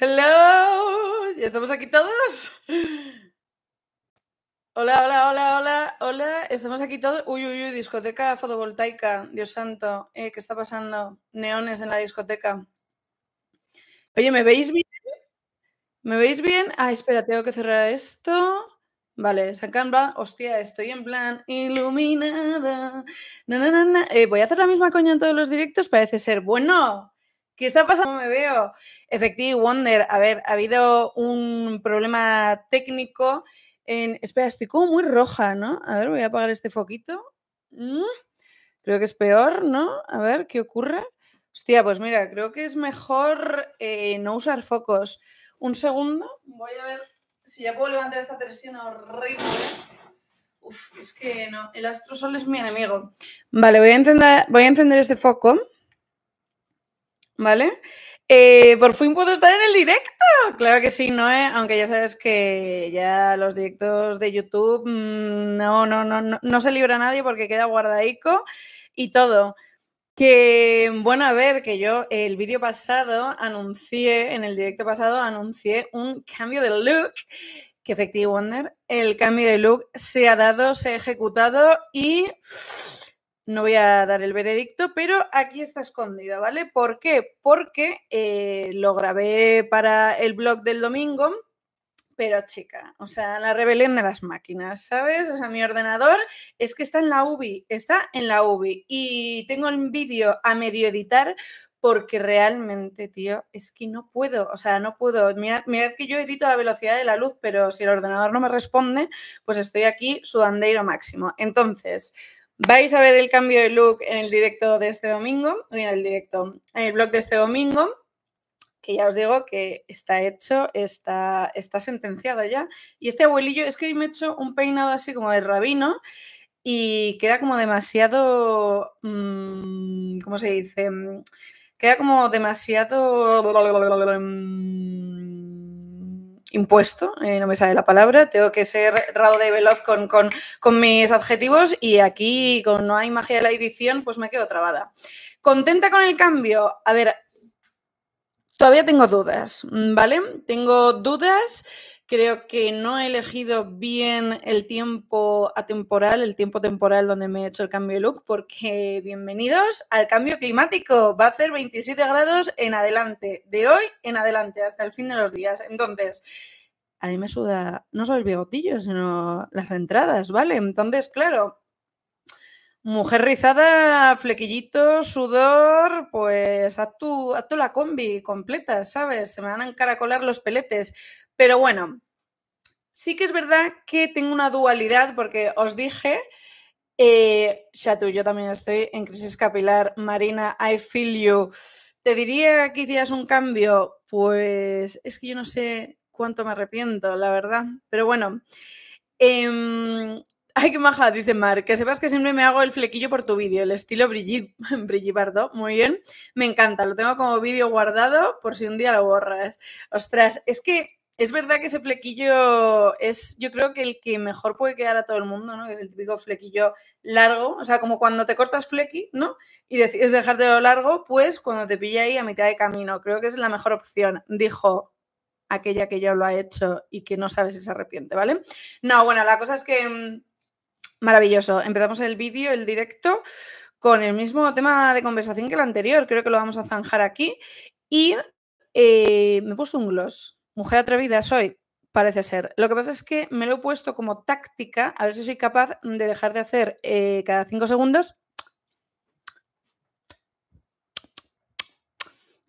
Hello, ¿ya estamos aquí todos? Hola, hola, hola, hola, hola, estamos aquí todos. Uy, uy, uy, discoteca fotovoltaica, Dios santo, eh, ¿qué está pasando? Neones en la discoteca. Oye, ¿me veis bien? ¿Me veis bien? Ah, espera, tengo que cerrar esto. Vale, sacan va. hostia, estoy en plan iluminada. No, no, no, no. Eh, voy a hacer la misma coña en todos los directos, parece ser. Bueno, ¿Qué está pasando? ¿Cómo me veo. Efectivo Wonder. A ver, ha habido un problema técnico en... Espera, estoy como muy roja, ¿no? A ver, voy a apagar este foquito. Mm, creo que es peor, ¿no? A ver, ¿qué ocurre? Hostia, pues mira, creo que es mejor eh, no usar focos. Un segundo, voy a ver si ya puedo levantar esta presión horrible. Uf, es que no, el astrosol es mi enemigo. Vale, voy a encender, voy a encender este foco. ¿vale? Eh, por fin puedo estar en el directo. Claro que sí, ¿no? Eh? aunque ya sabes que ya los directos de YouTube mm, no, no, no, no, se libra nadie porque queda guardaico y todo. Que bueno, a ver, que yo el vídeo pasado anuncié, en el directo pasado anuncié un cambio de look, que efectivamente Wonder, el cambio de look se ha dado, se ha ejecutado y no voy a dar el veredicto, pero aquí está escondido, ¿vale? ¿Por qué? Porque eh, lo grabé para el blog del domingo, pero chica, o sea, la rebelión de las máquinas, ¿sabes? O sea, mi ordenador es que está en la UBI, está en la UBI y tengo el vídeo a medio editar porque realmente, tío, es que no puedo, o sea, no puedo. Mirad, que yo edito a la velocidad de la luz, pero si el ordenador no me responde, pues estoy aquí sudandeiro máximo. Entonces, Vais a ver el cambio de look en el directo de este domingo, en el directo, en el blog de este domingo, que ya os digo que está hecho, está, está sentenciado ya. Y este abuelillo, es que me he hecho un peinado así como de rabino y queda como demasiado, mm, ¿cómo se dice? Mm, queda como demasiado mm, impuesto, eh, no me sale la palabra, tengo que ser rauda y veloz con, con, mis adjetivos y aquí, con no hay magia de la edición, pues me quedo trabada. ¿Contenta con el cambio? A ver, todavía tengo dudas, ¿vale? Tengo dudas Creo que no he elegido bien el tiempo atemporal, el tiempo temporal donde me he hecho el cambio de look, porque bienvenidos al cambio climático. Va a ser 27 grados en adelante, de hoy en adelante, hasta el fin de los días. Entonces, a mí me suda no solo el bigotillo, sino las entradas, ¿vale? Entonces, claro, Mujer rizada, flequillito, sudor, pues haz tú, tú la combi completa, ¿sabes? Se me van a encaracolar los peletes. Pero bueno, sí que es verdad que tengo una dualidad porque os dije, eh, yo también estoy en crisis capilar, Marina, I feel you. ¿Te diría que hicieras un cambio? Pues es que yo no sé cuánto me arrepiento, la verdad. Pero bueno, em, hay Ay, qué maja, dice Mar. Que sepas que siempre me hago el flequillo por tu vídeo, el estilo Brigitte, Brigitte Bardot. Muy bien, me encanta. Lo tengo como vídeo guardado por si un día lo borras. Ostras, es que es verdad que ese flequillo es, yo creo que el que mejor puede quedar a todo el mundo, ¿no? Que es el típico flequillo largo, o sea, como cuando te cortas flequi, ¿no? Y decides dejártelo largo, pues cuando te pilla ahí a mitad de camino, creo que es la mejor opción, dijo aquella que ya lo ha hecho y que no sabe si se arrepiente, ¿vale? No, bueno, la cosa es que mm, maravilloso. Empezamos el vídeo, el directo, con el mismo tema de conversación que el anterior, creo que lo vamos a zanjar aquí y eh, me puso un gloss Mujer atrevida soy, parece ser. Lo que pasa es que me lo he puesto como táctica, a ver si soy capaz de dejar de hacer eh, cada cinco segundos.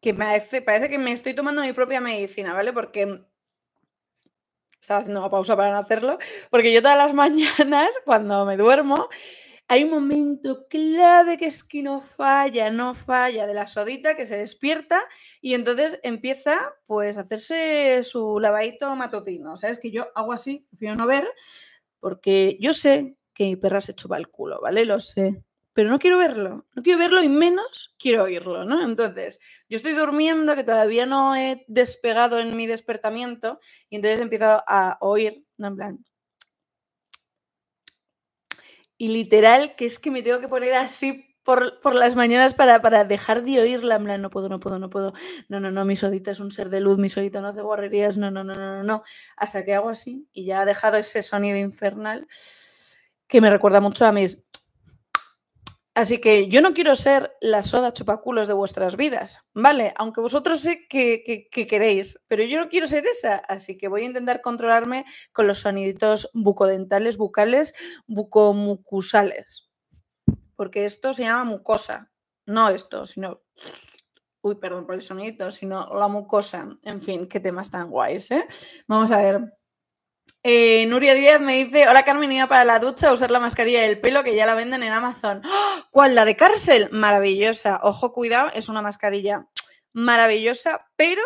Que parece, parece que me estoy tomando mi propia medicina, ¿vale? Porque estaba haciendo una pausa para no hacerlo, porque yo todas las mañanas, cuando me duermo, hay un momento clave que es que no falla, no falla, de la sodita que se despierta y entonces empieza pues a hacerse su lavadito matutino. O sea, es que yo hago así, prefiero no ver, porque yo sé que mi perra se chupa el culo, ¿vale? Lo sé. Pero no quiero verlo, no quiero verlo y menos quiero oírlo, ¿no? Entonces, yo estoy durmiendo, que todavía no he despegado en mi despertamiento, y entonces empiezo a oír, ¿no? En plan, y literal, que es que me tengo que poner así por, las mañanas para, dejar de oírla. En no puedo, no puedo, no puedo. No, no, no, mi sodita es un ser de luz, mi sodita no hace guarrerías, no, no, no, no, no, no. Hasta que hago así y ya ha dejado ese sonido infernal que me recuerda mucho a mis Así que yo no quiero ser la soda chupaculos de vuestras vidas, ¿vale? Aunque vosotros sé que, queréis, pero yo no quiero ser esa, así que voy a intentar controlarme con los soniditos bucodentales, bucales, bucomucusales. Porque esto se llama mucosa, no esto, sino... Uy, perdón por el sonidito, sino la mucosa. En fin, qué temas tan guays, ¿eh? Vamos a ver. Eh, Nuria Díaz me dice, hola Carmen, para la ducha a usar la mascarilla del pelo que ya la venden en Amazon. ¡Oh! ¿Cuál? ¿La de cárcel? Maravillosa. Ojo, cuidado, es una mascarilla maravillosa, pero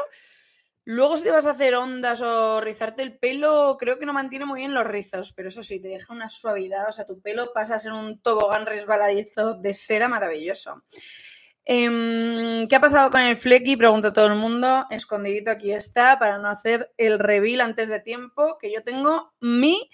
luego si te vas a hacer ondas o rizarte el pelo, creo que no mantiene muy bien los rizos, pero eso sí, te deja una suavidad, o sea, tu pelo pasa a ser un tobogán resbaladizo de seda maravilloso. Em, ¿Qué ha pasado con el Flecky? Pregunta todo el mundo. Escondidito aquí está para no hacer el reveal antes de tiempo, que yo tengo mi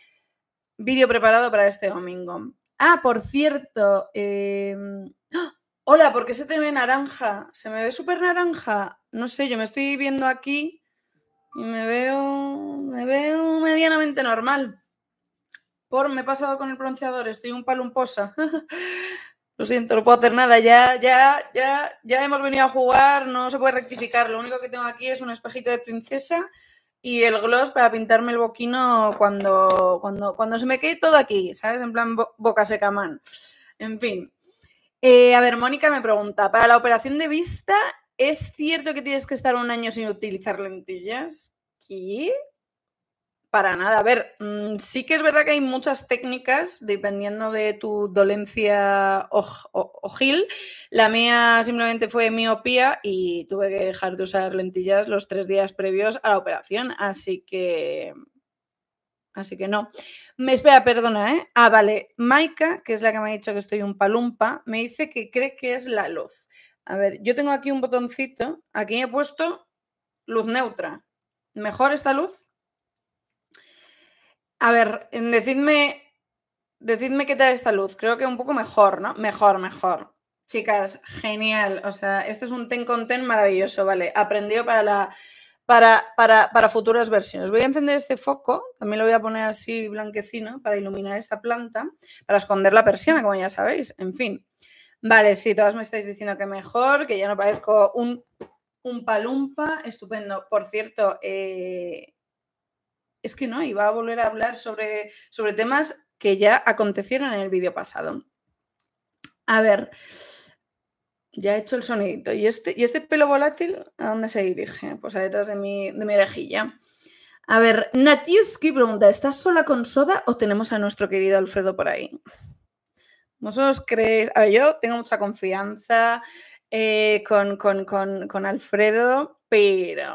vídeo preparado para este domingo. Ah, por cierto. Em, ¡Ah! Hola, ¿por qué se te ve naranja? ¿Se me ve súper naranja? No sé, yo me estoy viendo aquí y me veo, me veo medianamente normal. Por, me he pasado con el pronunciador estoy un palumposa. Lo siento, no puedo hacer nada. Ya, ya, ya, ya hemos venido a jugar, no se puede rectificar. Lo único que tengo aquí es un espejito de princesa y el gloss para pintarme el boquino cuando, cuando, cuando se me quede todo aquí, ¿sabes? En plan boca seca man. En fin. Eh, a ver, Mónica me pregunta, para la operación de vista, ¿es cierto que tienes que estar un año sin utilizar lentillas? ¿Qué? Para nada. A ver, mm, sí que es verdad que hay muchas técnicas, dependiendo de tu dolencia o ojil. La mía simplemente fue miopía y tuve que dejar de usar lentillas los tres días previos a la operación. Así que. Así que no. Me espera, perdona, ¿eh? Ah, vale. Maika, que es la que me ha dicho que estoy un palumpa, me dice que cree que es la luz. A ver, yo tengo aquí un botoncito. Aquí he puesto luz neutra. ¿Mejor esta luz? A ver, decidme, decidme qué tal esta luz. Creo que un poco mejor, ¿no? Mejor, mejor. Chicas, genial. O sea, esto es un ten con ten maravilloso, ¿vale? Aprendió para la. Para, para, para futuras versiones. Voy a encender este foco, también lo voy a poner así blanquecino para iluminar esta planta, para esconder la persiana, como ya sabéis. En fin. Vale, sí, todas me estáis diciendo que mejor, que ya no parezco un, un palumpa. Estupendo. Por cierto, eh, es que no, iba a volver a hablar sobre, sobre temas que ya acontecieron en el vídeo pasado. A ver, ya he hecho el sonidito. ¿Y este, ¿Y este pelo volátil a dónde se dirige? Pues a detrás de mi, de mi orejilla. A ver, Natiuski pregunta, ¿estás sola con Soda o tenemos a nuestro querido Alfredo por ahí? ¿Vosotros creéis? A ver, yo tengo mucha confianza eh, con, con, con, con Alfredo pero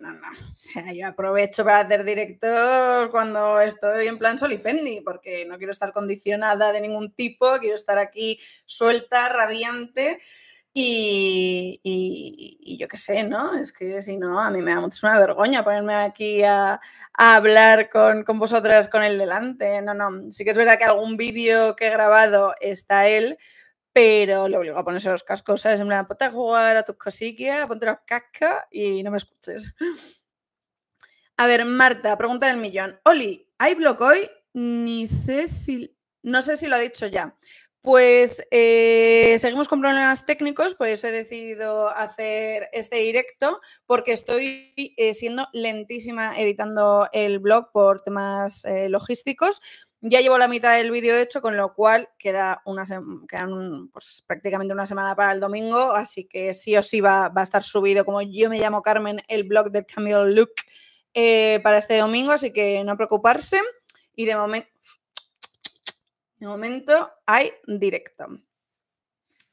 no, no. O sea, yo aprovecho para hacer directos cuando estoy en plan solipendi, porque no quiero estar condicionada de ningún tipo, quiero estar aquí suelta, radiante. Y, yo qué sé, ¿no? Es que si no, a mí me da mucha vergüenza ponerme aquí a, hablar con, con, vosotras con el delante. No, no. Sí que es verdad que algún vídeo que he grabado está él, pero le obligó a ponerse los cascos, ¿sabes? En plan, ponte a jugar a tus cosillas, ponte los cascos y no me escuches. A ver, Marta, pregunta del millón. Oli, ¿hay blog hoy? Ni sé si... No sé si lo ha dicho ya. Pues eh, seguimos con problemas técnicos, por eso he decidido hacer este directo, porque estoy eh, siendo lentísima editando el blog por temas eh, logísticos. Ya llevo la mitad del vídeo hecho, con lo cual queda una quedan pues, prácticamente una semana para el domingo, así que sí o sí va, a estar subido, como yo me llamo Carmen, el blog del cambio look eh, para este domingo, así que no preocuparse. Y de, momento hay directo.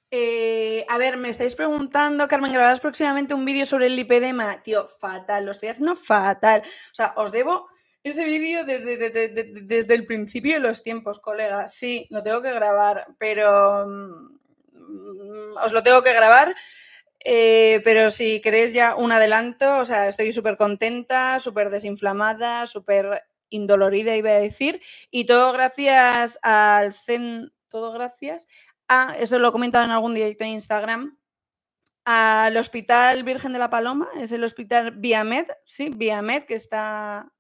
Eh, a ver, me estáis preguntando, Carmen, ¿grabarás próximamente un vídeo sobre el lipedema? Tío, fatal, lo estoy haciendo fatal. O sea, os debo ese vídeo desde, desde el principio de los tiempos, colega. Sí, lo tengo que grabar, pero mm, mm, os lo tengo que grabar. Eh, pero si queréis ya un adelanto, o sea, estoy súper contenta, súper desinflamada, súper indolorida, iba a decir, y todo gracias al CEN, todo gracias a, eso lo he comentado en algún directo de Instagram, al Hospital Virgen de la Paloma, es el Hospital Viamed, sí, Viamed, que está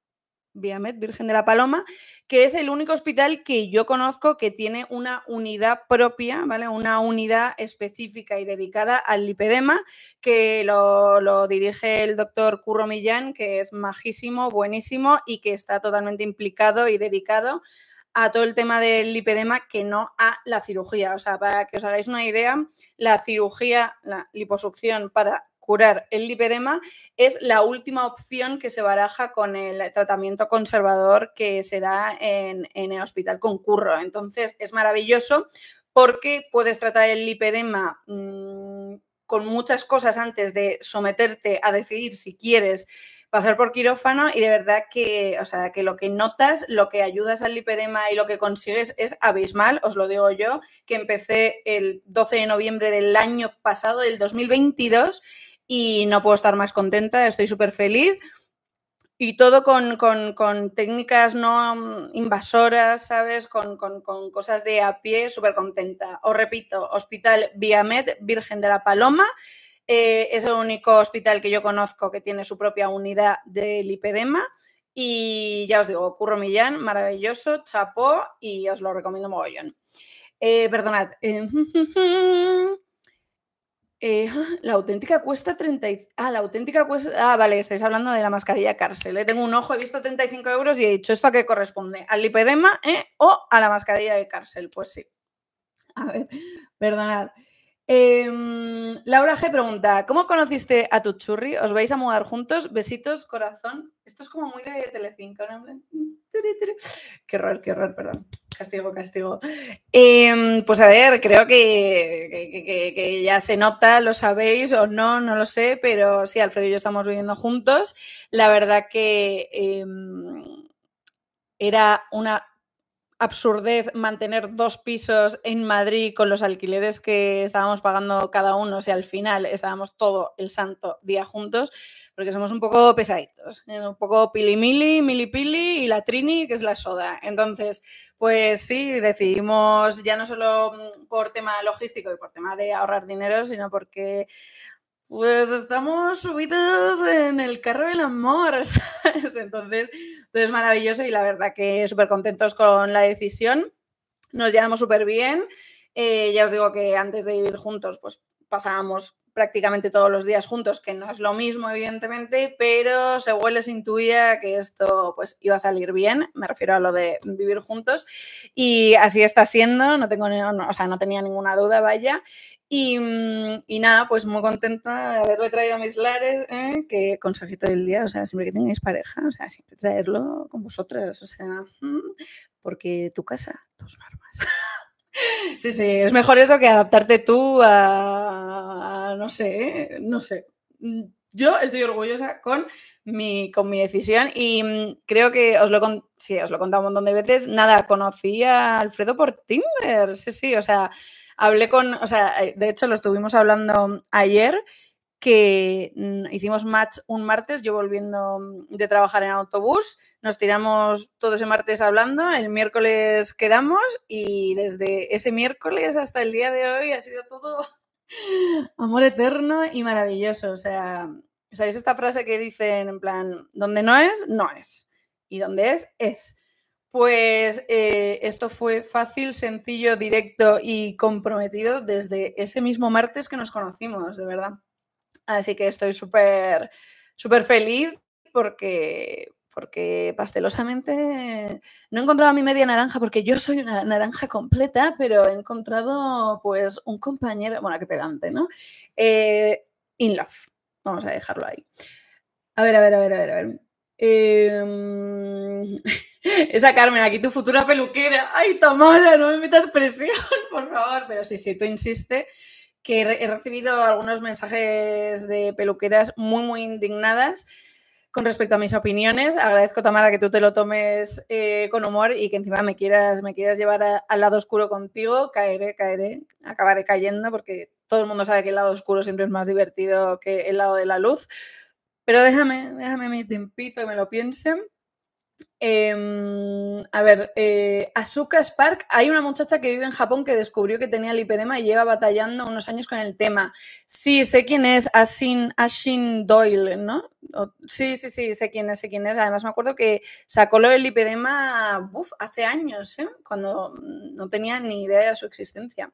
Viamet, Virgen de la Paloma, que es el único hospital que yo conozco que tiene una unidad propia, ¿vale? Una unidad específica y dedicada al lipedema, que lo, lo dirige el doctor Curro Millán, que es majísimo, buenísimo y que está totalmente implicado y dedicado a todo el tema del lipedema que no a la cirugía. O sea, para que os hagáis una idea, la cirugía, la liposucción para curar el lipedema es la última opción que se baraja con el tratamiento conservador que se da en, el hospital con curro. Entonces, es maravilloso porque puedes tratar el lipedema mm, con muchas cosas antes de someterte a decidir si quieres pasar por quirófano y de verdad que, o sea, que lo que notas, lo que ayudas al lipedema y lo que consigues es abismal, os lo digo yo, que empecé el 12 de noviembre del año pasado, del 2022, y no puedo estar más contenta, estoy súper feliz. Y todo con, con, técnicas no mm, invasoras, ¿sabes? Con, con cosas de a pie, súper contenta. Os repito, Hospital Viamed, Virgen de la Paloma. Eh, es el único hospital que yo conozco que tiene su propia unidad de lipedema. Y ya os digo, Curro Millán, maravilloso, chapó y os lo recomiendo mogollón. Eh, perdonad. Eh, Eh, la auténtica cuesta 30. Ah, la auténtica cuesta. Ah, vale, estáis hablando de la mascarilla cárcel. Eh. Tengo un ojo, he visto 35 euros y he dicho, ¿esto a qué corresponde? ¿Al lipedema eh, o a la mascarilla de cárcel? Pues sí. A ver, perdonad. Em, Laura G pregunta: ¿Cómo conociste a tu churri? ¿Os vais a mudar juntos? Besitos, corazón. Esto es como muy de Telecinco, ¿no? Qué horror, qué horror, perdón castigo, castigo. Em, pues a ver, creo que, ya se nota, lo sabéis o no, no lo sé, pero sí, Alfredo y yo estamos viviendo juntos. La verdad que em, era una absurdez mantener dos pisos en Madrid con los alquileres que estábamos pagando cada uno, o sea, al final estábamos todo el santo día juntos, porque somos un poco pesaditos, ¿eh? un poco pili-mili, mili-pili y la trini, que es la soda. Entonces, pues sí, decidimos ya no solo mm, por tema logístico y por tema de ahorrar dinero, sino porque pues estamos subidos en el carro del amor, Entonces, es maravilloso y la verdad que súper contentos con la decisión. Nos llevamos súper bien. Eh, ya os digo que antes de vivir juntos, pues pasábamos prácticamente todos los días juntos, que no es lo mismo, evidentemente, pero se huele, se intuía que esto pues iba a salir bien, me refiero a lo de vivir juntos, y así está siendo, no tengo, no, o sea, no tenía ninguna duda, vaya, y, y, nada, pues muy contenta de haberle traído a mis lares, ¿eh? que consejito del día, o sea, siempre que tengáis pareja, o sea, siempre traerlo con vosotras, o sea, mm, porque tu casa, tus normas. Sí, sí, es mejor eso que adaptarte tú a, no sé, no sé. Yo estoy orgullosa con mi, con mi decisión y mm, creo que os lo, sí, os lo he contado un montón de veces. Nada, conocí a Alfredo por Tinder. Sí, sí, o sea, hablé con, o sea, eh, de hecho lo estuvimos hablando ayer que mm, hicimos match un martes, yo volviendo mm, de trabajar en autobús, nos tiramos todo ese martes hablando, el miércoles quedamos y desde ese miércoles hasta el día de hoy ha sido todo amor eterno y maravilloso. O sea, ¿sabéis esta frase que dicen en plan, donde no es, no es? Y donde es, es. Pues eh, esto fue fácil, sencillo, directo y comprometido desde ese mismo martes que nos conocimos, de verdad. Así que estoy súper, súper feliz porque, porque pastelosamente no he encontrado a mi media naranja porque yo soy una naranja completa, pero he encontrado pues un compañero, bueno, qué pedante, ¿no? Eh, in love. Vamos a dejarlo ahí. A ver, a ver, a ver, a ver, a ver. Em, esa Carmen, aquí tu futura peluquera. Ay, tomada, no me metas presión, por favor. Pero sí, sí, tú insiste que he recibido algunos mensajes de peluqueras muy, muy indignadas con respecto a mis opiniones. Agradezco, Tamara, que tú te lo tomes eh, con humor y que encima me quieras, me quieras llevar al lado oscuro contigo. Caeré, caeré, acabaré cayendo porque todo el mundo sabe que el lado oscuro siempre es más divertido que el lado de la luz. Pero déjame, déjame mi tiempito y me lo piensen. Em, a ver, eh, Asuka Spark, hay una muchacha que vive en Japón que descubrió que tenía lipedema y lleva batallando unos años con el tema. Sí, sé quién es, Ashin, Ashin Doyle, ¿no? sí, sí, sí, sé quién es, sé quién es. Además me acuerdo que sacó lo del lipedema hace años, ¿eh? cuando no tenía ni idea de su existencia.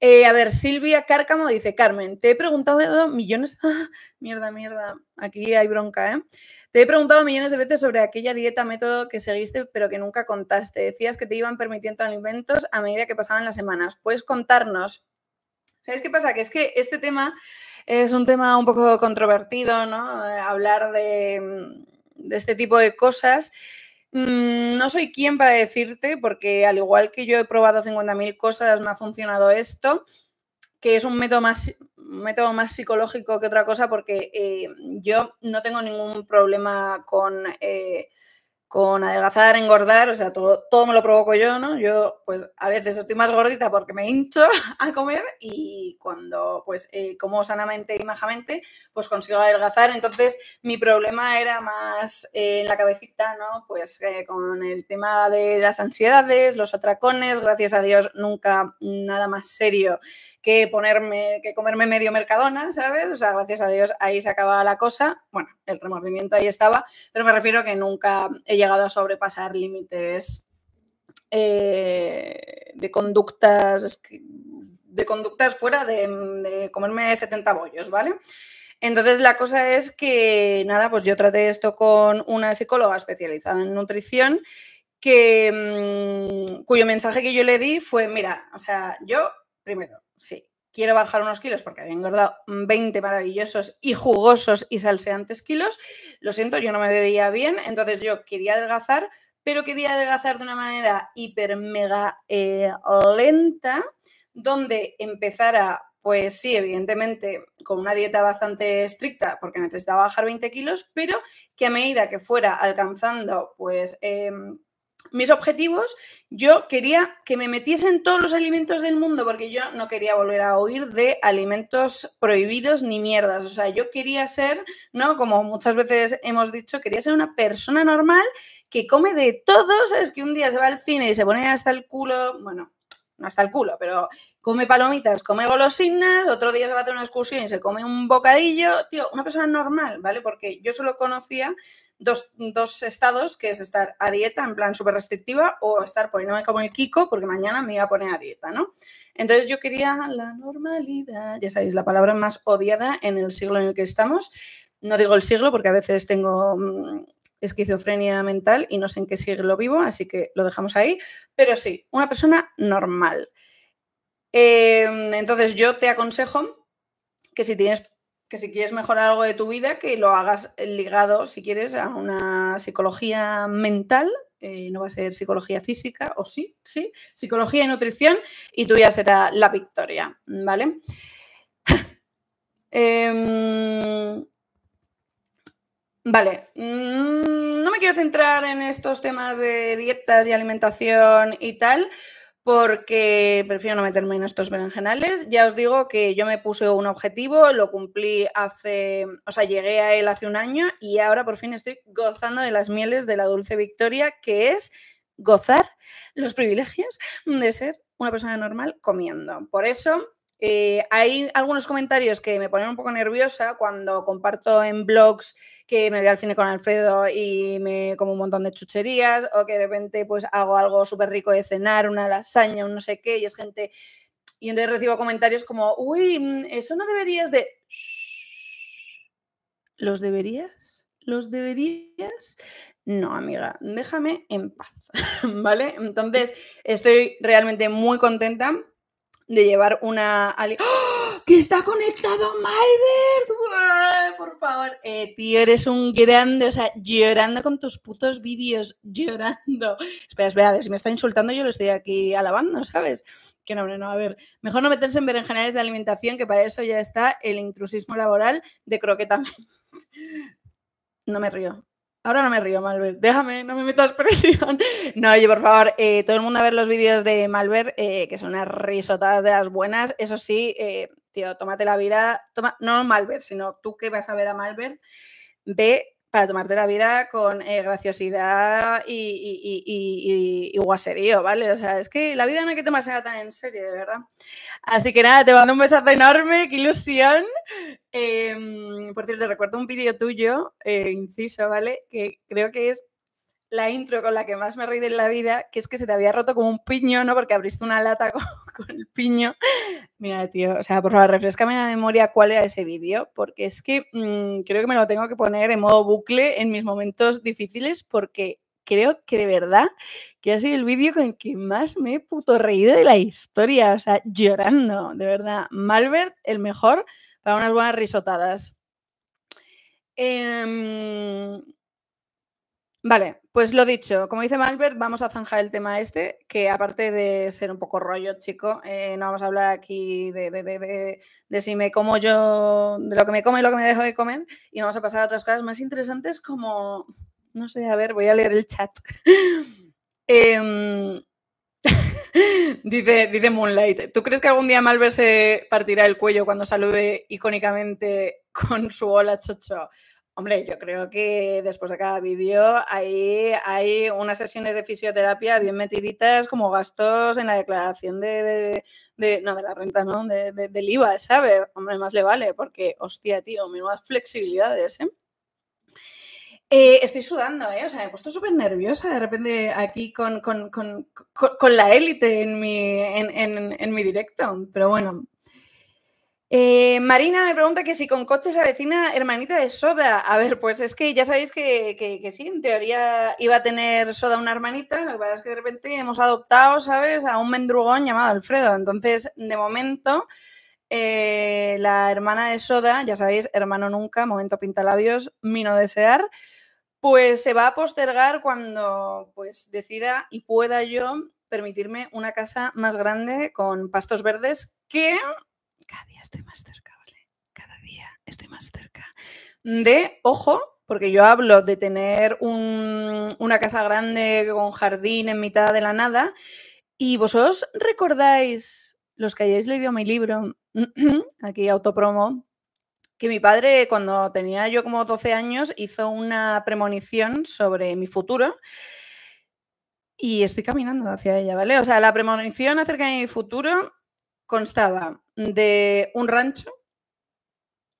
Eh, a ver, Silvia Cárcamo dice, Carmen, te he preguntado millones... Ah, mierda, mierda, aquí hay bronca, ¿eh? Te he preguntado millones de veces sobre aquella dieta método que seguiste pero que nunca contaste. Decías que te iban permitiendo alimentos a medida que pasaban las semanas. ¿Puedes contarnos? ¿Sabes qué pasa? Que es que este tema es un tema un poco controvertido, ¿no? Eh, hablar mm, de, este tipo de cosas. Mm, no soy quien para decirte, porque al igual que yo he probado 50.000 cosas, me ha funcionado esto, que es un método más, método más psicológico que otra cosa porque eh, yo no tengo ningún problema con, eh, con adelgazar, engordar, o sea, todo, todo me lo provoco yo, ¿no? Yo pues a veces estoy más gordita porque me hincho a comer y cuando pues eh, como sanamente y majamente pues consigo adelgazar, entonces mi problema era más en la cabecita, ¿no? Pues con el tema de las ansiedades, los atracones, gracias a Dios nunca nada más serio que ponerme, que comerme medio mercadona, ¿sabes? O sea, gracias a Dios ahí se acababa la cosa. Bueno, el remordimiento ahí estaba, pero me refiero a que nunca he llegado a sobrepasar límites eh, de conductas de conductas fuera de, comerme 70 bollos, ¿vale? Entonces la cosa es que, nada, pues yo traté esto con una psicóloga especializada en nutrición que, mm, cuyo mensaje que yo le di fue, mira, o sea, yo, primero, sí, quiero bajar unos kilos porque había engordado 20 maravillosos y jugosos y salseantes kilos, lo siento, yo no me veía bien, entonces yo quería adelgazar, pero quería adelgazar de una manera hiper mega eh, lenta, donde empezara pues sí, evidentemente con una dieta bastante estricta porque necesitaba bajar 20 kilos, pero que a medida que fuera alcanzando pues em, mis objetivos, yo quería que me metiesen todos los alimentos del mundo porque yo no quería volver a oír de alimentos prohibidos ni mierdas. O sea, yo quería ser, ¿no? Como muchas veces hemos dicho, quería ser una persona normal que come de todo, ¿sabes? Que un día se va al cine y se pone hasta el culo, bueno, no hasta el culo, pero come palomitas, come golosinas, otro día se va a hacer una excursión y se come un bocadillo. Tío, una persona normal, ¿vale? Porque yo solo conocía dos, estados, que es estar a dieta en plan súper restrictiva o estar poniéndome como el Kiko porque mañana me iba a poner a dieta, ¿no? Entonces yo quería la normalidad, ya sabéis, la palabra más odiada en el siglo en el que estamos. No digo el siglo porque a veces tengo mm, esquizofrenia mental y no sé en qué siglo vivo, así que lo dejamos ahí. Pero sí, una persona normal. Em, entonces yo te aconsejo que si tienes que si quieres mejorar algo de tu vida, que lo hagas ligado, si quieres, a una psicología mental, eh, no va a ser psicología física, o sí, sí, psicología y nutrición, y tú ya será la victoria, ¿vale? Em, vale, mm, no me quiero centrar en estos temas de dietas y alimentación y tal, porque prefiero no meterme en estos berenjenales. Ya os digo que yo me puse un objetivo, lo cumplí hace, o sea, llegué a él hace un año y ahora por fin estoy gozando de las mieles de la dulce victoria, que es gozar los privilegios de ser una persona normal comiendo. Por eso eh, hay algunos comentarios que me ponen un poco nerviosa cuando comparto en blogs que me voy al cine con Alfredo y me como un montón de chucherías, o que de repente pues hago algo súper rico de cenar, una lasaña, un no sé qué, y es gente... Y entonces recibo comentarios como, uy, mm, eso no deberías de... ¿Los deberías? ¿Los deberías? No, amiga, déjame en paz, ¿vale? Entonces, estoy realmente muy contenta de llevar una... ¡Oh! ¡Que está conectado Malbert! Por favor, eh, tío, eres un grande, o sea, llorando con tus putos vídeos, llorando. Espera, espera, si me está insultando yo lo estoy aquí alabando, ¿sabes? Que no, no, a ver, mejor no meterse en berenjenales de alimentación, que para eso ya está el intrusismo laboral de croqueta. no me río, Ahora no me río, Malver. Déjame, no me metas presión. No, oye, por favor, eh, todo el mundo a ver los vídeos de Malver, eh, que son unas risotadas de las buenas. Eso sí, eh, tío, tómate la vida. no Malver, sino tú que vas a ver a Malver, ve para tomarte la vida con graciosidad y, guaserío, ¿vale? O sea, es que la vida no hay que tomarse tan en serio, de verdad. Así que nada, te mando un besazo enorme, qué ilusión. Em, por cierto, recuerdo un vídeo tuyo, eh, inciso, ¿vale? Que creo que es la intro con la que más me he reído en la vida, que es que se te había roto como un piño, ¿no? Porque abriste una lata con, el piño. Mira, tío, o sea, por favor, refrescame la memoria cuál era ese vídeo, porque es que mm, creo que me lo tengo que poner en modo bucle en mis momentos difíciles, porque creo que de verdad que ha sido el vídeo con el que más me he puto reído de la historia, o sea, llorando, de verdad. Malbert, el mejor para unas buenas risotadas. Em, vale, pues lo dicho, como dice Malbert, vamos a zanjar el tema este, que aparte de ser un poco rollo, chico, eh, no vamos a hablar aquí de, de, si me como yo, de lo que me come y lo que me dejo de comer, y vamos a pasar a otras cosas más interesantes como, no sé, a ver, voy a leer el chat. eh, Dice, dice Moonlight, ¿tú crees que algún día Malver se partirá el cuello cuando salude icónicamente con su hola chocho? Hombre, yo creo que después de cada vídeo hay, hay unas sesiones de fisioterapia bien metiditas como gastos en la declaración de, de, no, de la renta, ¿no? De, del IVA, ¿sabes? Hombre, más le vale porque, hostia, tío, menudas flexibilidades, ¿eh? Eh, estoy sudando, eh, O sea, me he puesto súper nerviosa de repente aquí con, la élite en mi, en, mi directo. Pero bueno, eh, Marina me pregunta que si con coche se avecina hermanita de Soda. A ver, pues es que ya sabéis que, que, sí, en teoría iba a tener Soda una hermanita, lo que pasa es que de repente hemos adoptado, ¿sabes?, a un mendrugón llamado Alfredo. Entonces, de momento, la hermana de Soda, ya sabéis, hermano nunca, momento pintalabios, no desear, pues se va a postergar cuando pues decida y pueda yo permitirme una casa más grande con pastos verdes que cada día estoy más cerca, ¿vale? Cada día estoy más cerca. De, ojo, porque yo hablo de tener una casa grande con jardín en mitad de la nada, y vosotros recordáis, los que hayáis leído mi libro, aquí autopromo, que mi padre, cuando tenía yo como 12 años, hizo una premonición sobre mi futuro. Y estoy caminando hacia ella, ¿vale? O sea, la premonición acerca de mi futuro constaba de un rancho.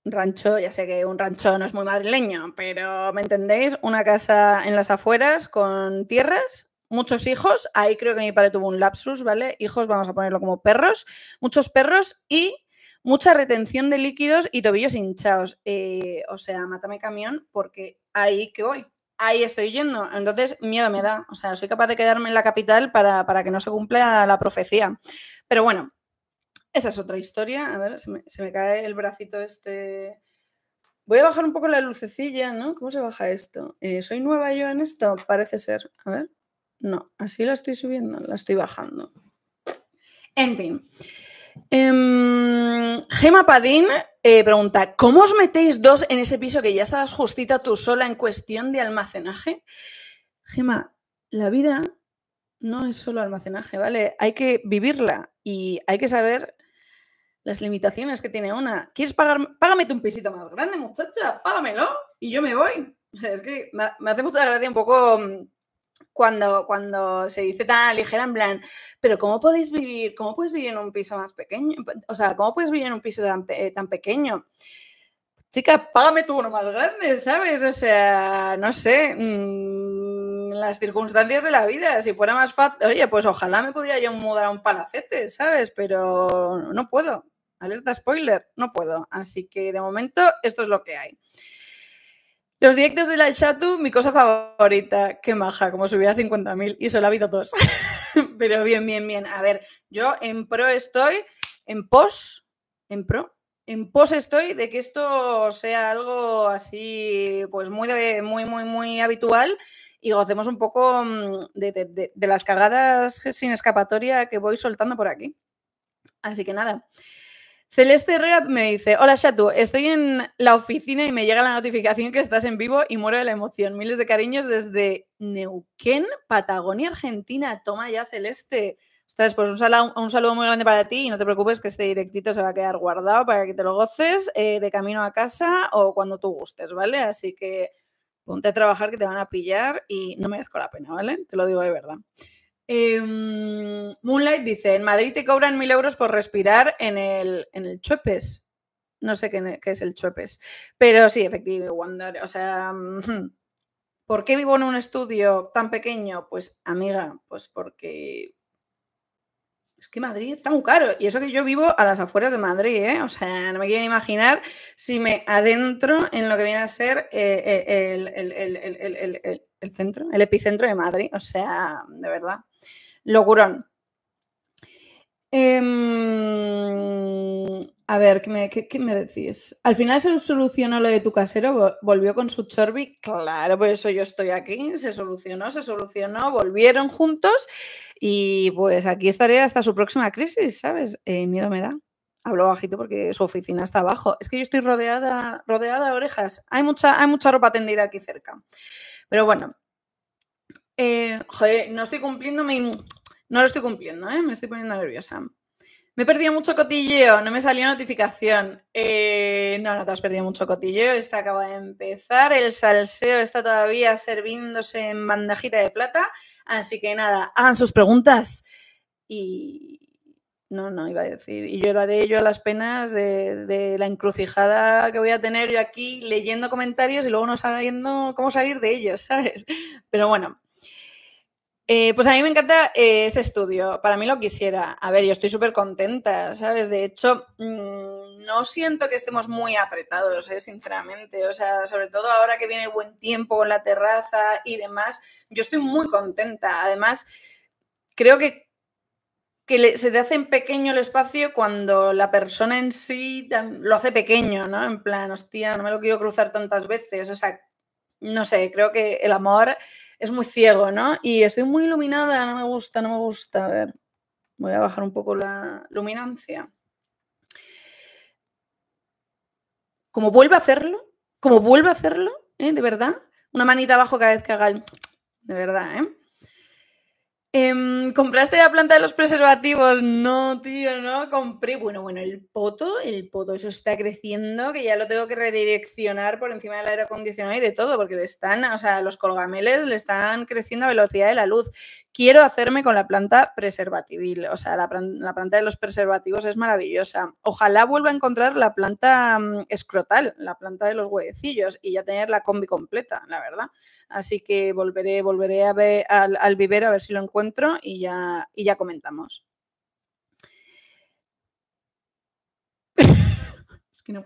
rancho, ya sé que un rancho no es muy madrileño, pero ¿me entendéis? Una casa en las afueras con tierras, muchos hijos. Ahí creo que mi padre tuvo un lapsus, ¿vale? Hijos, vamos a ponerlo como perros. Muchos perros y mucha retención de líquidos y tobillos hinchados. Eh, o sea, mátame camión porque ahí que voy. Ahí estoy yendo. Entonces, miedo me da. O sea, soy capaz de quedarme en la capital para, para que no se cumpla la profecía. Pero bueno, esa es otra historia. A ver, se me, cae el bracito este. Voy a bajar un poco la lucecilla, ¿no? ¿Cómo se baja esto? Eh, ¿Soy nueva yo en esto? Parece ser. A ver. No, así la estoy subiendo, la estoy bajando. En fin. Em, Gema Padín eh, pregunta, ¿cómo os metéis dos en ese piso que ya estabas justita tú sola en cuestión de almacenaje? Gema, la vida no es solo almacenaje, ¿vale? Hay que vivirla y hay que saber las limitaciones que tiene una. ¿Quieres pagar? Págame un pisito más grande, muchacha, págamelo y yo me voy. es que me hace mucha gracia un poco mm, cuando, cuando se dice tan ligera, en plan, pero ¿cómo podéis vivir? ¿Cómo puedes vivir en un piso más pequeño? O sea, ¿cómo puedes vivir en un piso tan, pequeño? Chica, págame tú uno más grande, ¿sabes? O sea, no sé, mm, las circunstancias de la vida, si fuera más fácil, oye, pues ojalá me pudiera yo mudar a un palacete, ¿sabes? Pero no puedo, alerta spoiler, no puedo. Así que de momento esto es lo que hay. Los directos de la Chatu, mi cosa favorita. Qué maja, como si hubiera 50.000 y solo ha habido dos. Pero bien, bien, bien. A ver, yo en pro estoy, en pos, en pro, en pos estoy de que esto sea algo así, pues muy, muy, muy, muy habitual y gocemos un poco mm, de, de las cagadas sin escapatoria que voy soltando por aquí. Así que nada. Celeste Herrera me dice, hola Shatu, estoy en la oficina y me llega la notificación que estás en vivo y muero de la emoción. Miles de cariños desde Neuquén, Patagonia, Argentina. Toma ya, Celeste. pues un saludo, muy grande para ti y no te preocupes que este directito se va a quedar guardado para que te lo goces eh, de camino a casa o cuando tú gustes, ¿vale? Así que ponte a trabajar que te van a pillar y no merezco la pena, ¿vale? Te lo digo de verdad. Em, Moonlight dice, en Madrid te cobran mil euros por respirar en el, en chuepes. No sé qué, es el chuepes. Pero sí, efectivamente, Wonder. O sea, ¿por qué vivo en un estudio tan pequeño? Pues, amiga, pues porque... Es que Madrid está muy caro. Y eso que yo vivo a las afueras de Madrid, ¿eh? O sea, no me quieren imaginar si me adentro en lo que viene a ser eh, eh, el, el, el centro, el epicentro de Madrid. O sea, de verdad. Logurón. Em, a ver, ¿qué me, decís? ¿Al final se solucionó lo de tu casero? ¿Volvió con su chorbi? Claro, por eso yo estoy aquí. Se solucionó, se solucionó, volvieron juntos y pues aquí estaré hasta su próxima crisis, ¿sabes? Eh, miedo me da. Hablo bajito porque su oficina está abajo. Es que yo estoy rodeada, rodeada de orejas. Hay mucha, hay mucha ropa tendida aquí cerca. Pero bueno, eh, joder, no estoy cumpliendo mi no lo estoy cumpliendo, ¿eh? me estoy poniendo nerviosa. Me he perdido mucho cotilleo, no me salió notificación. Eh, no, no te has perdido mucho cotilleo, esta acaba de empezar, el salseo está todavía serviéndose en bandajita de plata, así que nada, hagan sus preguntas y... No, no, iba a decir, y yo lo haré yo a las penas de, de la encrucijada que voy a tener yo aquí leyendo comentarios y luego no sabiendo cómo salir de ellos, ¿sabes? Pero bueno, eh, pues a mí me encanta eh, ese estudio, para mí lo quisiera. A ver, yo estoy súper contenta, ¿sabes? De hecho, mm, no siento que estemos muy apretados, ¿eh? sinceramente. O sea, sobre todo ahora que viene el buen tiempo con la terraza y demás, yo estoy muy contenta. Además, creo que, que se te hace pequeño el espacio cuando la persona en sí lo hace pequeño, ¿no? En plan, hostia, no me lo quiero cruzar tantas veces. O sea, no sé, creo que el amor es muy ciego, ¿no? Y estoy muy iluminada, no me gusta, no me gusta. A ver, voy a bajar un poco la luminancia. Como vuelve a hacerlo, como vuelve a hacerlo, ¿eh? de verdad, una manita abajo cada vez que haga el... De verdad, ¿eh? Em, ¿Compraste la planta de los preservativos? No, tío, no compré. Bueno, bueno, el poto, el poto, eso está creciendo, que ya lo tengo que redireccionar por encima del aire acondicionado y de todo, porque le están, o sea, los colgameles le están creciendo a velocidad de la luz quiero hacerme con la planta preservativil. O sea, la, planta de los preservativos es maravillosa. Ojalá vuelva a encontrar la planta mm, escrotal, la planta de los huevecillos y ya tener la combi completa, la verdad. Así que volveré, volveré a ver, al, vivero a ver si lo encuentro y ya, y ya comentamos. que no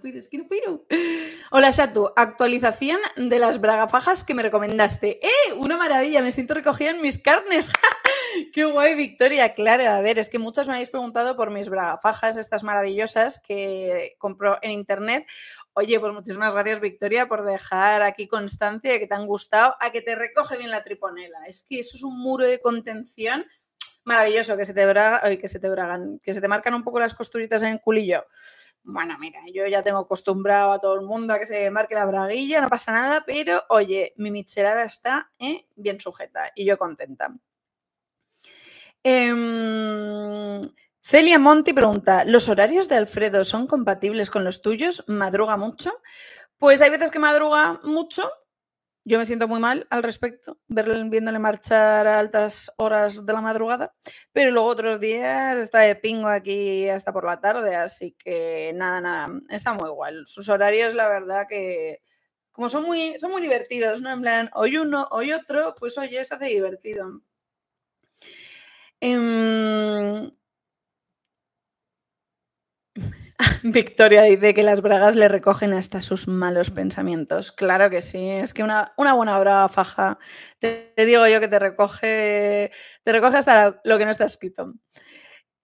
Hola, Shatu. Actualización de las bragafajas que me recomendaste. ¡Eh! Una maravilla, me siento recogida en mis carnes. ¡Qué guay, Victoria! Claro, a ver, es que muchas me habéis preguntado por mis bragafajas, estas maravillosas que compro en internet. Oye, pues muchísimas gracias, Victoria, por dejar aquí constancia de que te han gustado, a que te recoge bien la triponela. Es que eso es un muro de contención maravilloso, que se te, braga, que se te bragan, que se te marcan un poco las costuritas en el culillo. Bueno, mira, yo ya tengo acostumbrado a todo el mundo a que se marque la braguilla, no pasa nada, pero oye, mi michelada está eh, bien sujeta y yo contenta. Em, Celia Monti pregunta, ¿los horarios de Alfredo son compatibles con los tuyos? ¿Madruga mucho? Pues hay veces que madruga mucho yo me siento muy mal al respecto, viéndole marchar a altas horas de la madrugada, pero luego otros días está de pingo aquí hasta por la tarde, así que nada, nada, está muy igual. Sus horarios, la verdad que como son muy, son muy divertidos, ¿no? En plan, hoy uno, hoy otro, pues oye, es hace divertido. Em, Victoria dice que las bragas le recogen hasta sus malos pensamientos. Claro que sí, es que una, buena braga faja, te, digo yo que te recoge, te recoge hasta lo que no está escrito.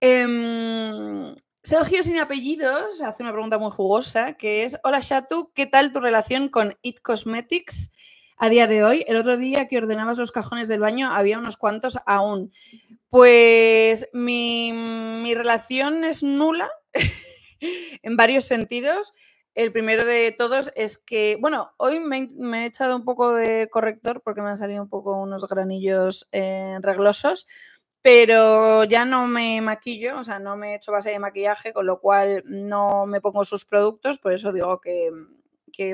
Em, Sergio sin apellidos hace una pregunta muy jugosa que es, hola Shatu, ¿qué tal tu relación con It Cosmetics? a día de hoy. El otro día que ordenabas los cajones del baño había unos cuantos aún. Pues mi, mi relación es nula. en varios sentidos. El primero de todos es que, bueno, hoy me, he echado un poco de corrector porque me han salido un poco unos granillos eh, reglosos, pero ya no me maquillo, o sea, no me he hecho base de maquillaje, con lo cual no me pongo sus productos, por eso digo que,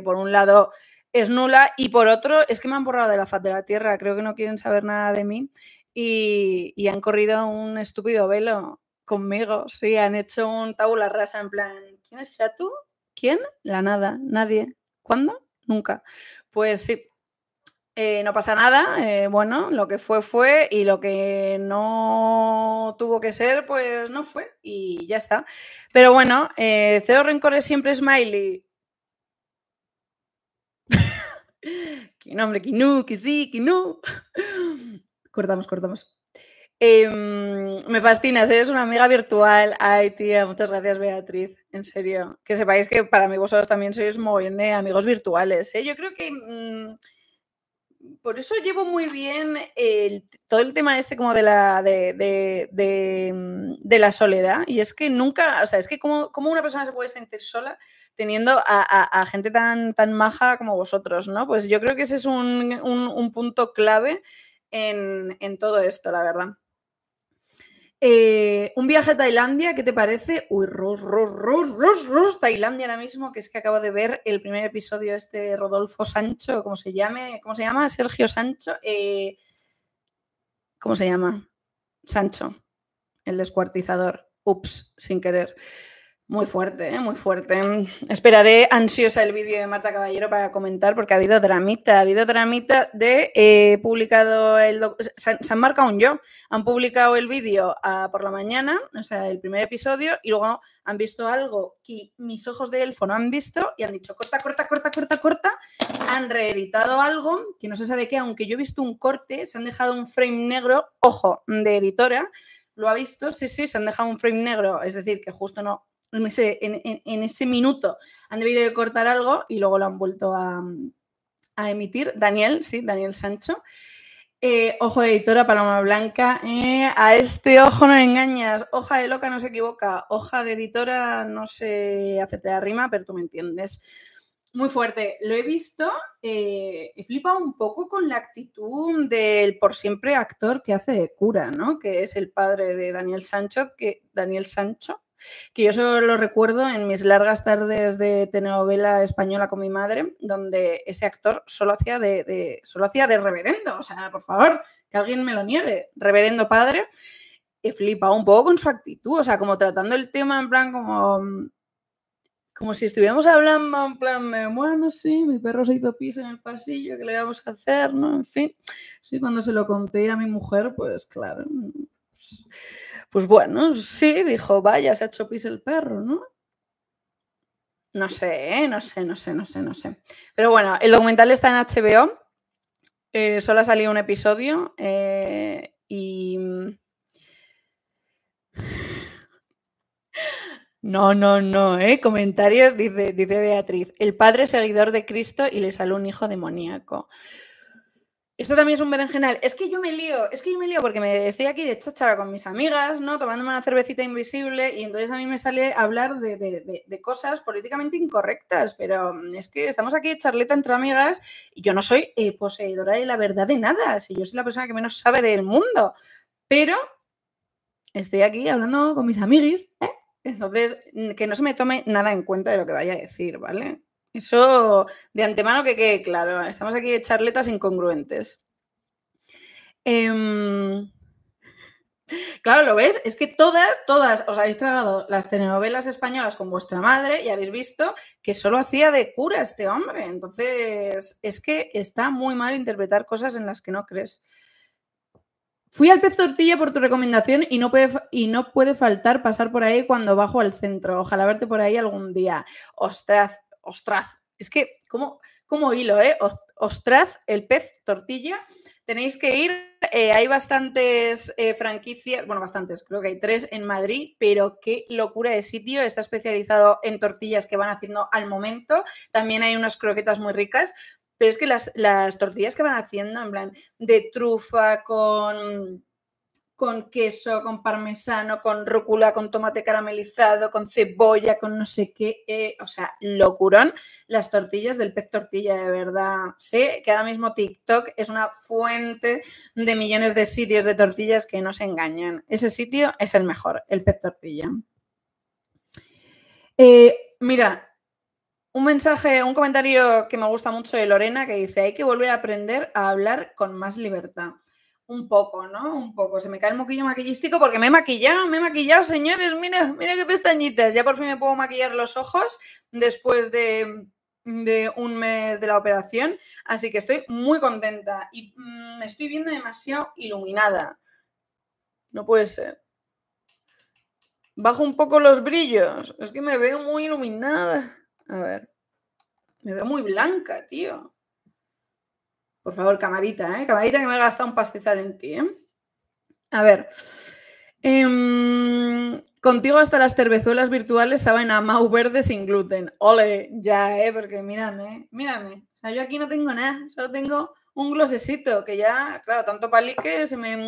por un lado es nula y por otro es que me han borrado de la faz de la tierra, creo que no quieren saber nada de mí y han corrido un estúpido velo conmigo, sí, han hecho un tabula rasa en plan, ¿quién es tú? ¿Quién? La nada, nadie. ¿Cuándo? Nunca. Pues sí, eh, no pasa nada, eh, bueno, lo que fue fue y lo que no tuvo que ser, pues no fue y ya está. Pero bueno, eh, Cero Rencores siempre Smiley. ¡Qué nombre, ¿Qué sí, cortamos, cortamos. Em, me fascinas, eres una amiga virtual. Ay, tía, muchas gracias, Beatriz. En serio. Que sepáis que para mí vosotros también sois muy bien de amigos virtuales. ¿eh? Yo creo que. Mm, por eso llevo muy bien todo el tema este como de la, mm, de, la soledad. Y es que nunca, o sea, es que como, una persona se puede sentir sola teniendo a, gente tan, maja como vosotros, ¿no? Pues yo creo que ese es un, punto clave en todo esto, la verdad. Eh, un viaje a Tailandia, ¿qué te parece? Uy, ros, ros, ros, ros, ros, Tailandia ahora mismo, que es que acabo de ver el primer episodio este Rodolfo Sancho, ¿cómo se llame? ¿Cómo se llama? Sergio Sancho. Eh, ¿Cómo se llama? Sancho, el descuartizador. Ups, sin querer. Muy fuerte, ¿eh? muy fuerte. Esperaré ansiosa el vídeo de Marta Caballero para comentar porque ha habido dramita, ha habido dramita de eh, publicado el... Se, han marcado un yo. Han publicado el vídeo ah, por la mañana, o sea, el primer episodio, y luego han visto algo que mis ojos de elfo no han visto y han dicho corta, corta, corta, corta, corta. Han reeditado algo que no se sabe qué, aunque yo he visto un corte, se han dejado un frame negro, ojo, de editora. Lo ha visto, sí, sí, se han dejado un frame negro, es decir, que justo no, en ese, en, ese minuto han debido cortar algo y luego lo han vuelto a, emitir. Daniel, sí, Daniel Sancho. Eh, ojo de editora, Paloma Blanca. Eh, a este ojo no engañas. Hoja de loca no se equivoca. Hoja de editora no se hace de rima, pero tú me entiendes. Muy fuerte. Lo he visto eh, he flipado un poco con la actitud del por siempre actor que hace de cura, ¿no? Que es el padre de Daniel Sancho, que Daniel Sancho, que yo solo lo recuerdo en mis largas tardes de telenovela española con mi madre, donde ese actor solo hacía de, hacía de reverendo, o sea, por favor, que alguien me lo niegue, reverendo padre, he flipado un poco con su actitud, o sea, como tratando el tema en plan como como si estuviéramos hablando en plan de, bueno, sí, mi perro se hizo pis en el pasillo, ¿qué le vamos a hacer? ¿No? En fin, sí, cuando se lo conté a mi mujer, pues claro. Pues bueno, sí, dijo, vaya, se ha hecho pis el perro, ¿no? No sé, ¿eh? no sé, no sé, no sé, no sé. Pero bueno, el documental está en HBO. Eh, solo ha salido un episodio eh, y... No, no, no, ¿eh? Comentarios, dice, Beatriz. El padre seguidor de Cristo y le salió un hijo demoníaco. Esto también es un berenjenal. Es que yo me lío, es que yo me lío porque me estoy aquí de cháchara con mis amigas, ¿no? Tomándome una cervecita invisible y entonces a mí me sale hablar de, cosas políticamente incorrectas, pero mm, es que estamos aquí de charleta entre amigas y yo no soy eh, poseedora de la verdad de nada, si yo soy la persona que menos sabe del mundo, pero estoy aquí hablando con mis amiguis, ¿eh? Entonces, mm, que no se me tome nada en cuenta de lo que vaya a decir, ¿vale? Eso de antemano que quede claro. Estamos aquí de charletas incongruentes. Em, claro, ¿lo ves? Es que todas, todas os habéis tragado las telenovelas españolas con vuestra madre y habéis visto que solo hacía de cura este hombre. Entonces, es que está muy mal interpretar cosas en las que no crees. Fui al pez tortilla por tu recomendación y no, y no puede faltar pasar por ahí cuando bajo al centro. Ojalá verte por ahí algún día. Ostras, ostraz. Es que, ¿cómo cómo hilo, ¿eh? Ostraz, el pez, tortilla. Tenéis que ir. Eh, hay bastantes eh, franquicias, bueno, bastantes, creo que hay tres en Madrid, pero qué locura de sitio. Está especializado en tortillas que van haciendo al momento. También hay unas croquetas muy ricas, pero es que las, las tortillas que van haciendo, en plan, de trufa con con queso, con parmesano, con rúcula, con tomate caramelizado, con cebolla, con no sé qué, eh, o sea, locurón, las tortillas del pez tortilla, de verdad. Sé que ahora mismo TikTok es una fuente de millones de sitios de tortillas que no se engañan. Ese sitio es el mejor, el pez tortilla. Eh, mira, un mensaje, un comentario que me gusta mucho de Lorena que dice, hay que volver a aprender a hablar con más libertad un poco, ¿no? Un poco. Se me cae el moquillo maquillístico porque me he maquillado, me he maquillado, señores. Mira, mira qué pestañitas. Ya por fin me puedo maquillar los ojos después de, un mes de la operación. Así que estoy muy contenta y mm, me estoy viendo demasiado iluminada. No puede ser. Bajo un poco los brillos. Es que me veo muy iluminada. A ver. Me veo muy blanca, tío. Por favor, camarita, ¿eh? Camarita que me ha gastado un pastizal en ti, ¿eh? A ver. Em, contigo hasta las cervezuelas virtuales saben a mau verde sin gluten. Ole, ya, ¿eh? Porque mírame, mírame. O sea, yo aquí no tengo nada, solo tengo un glosecito que ya, claro, tanto palique se me,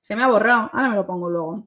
se me ha borrado. Ahora me lo pongo luego.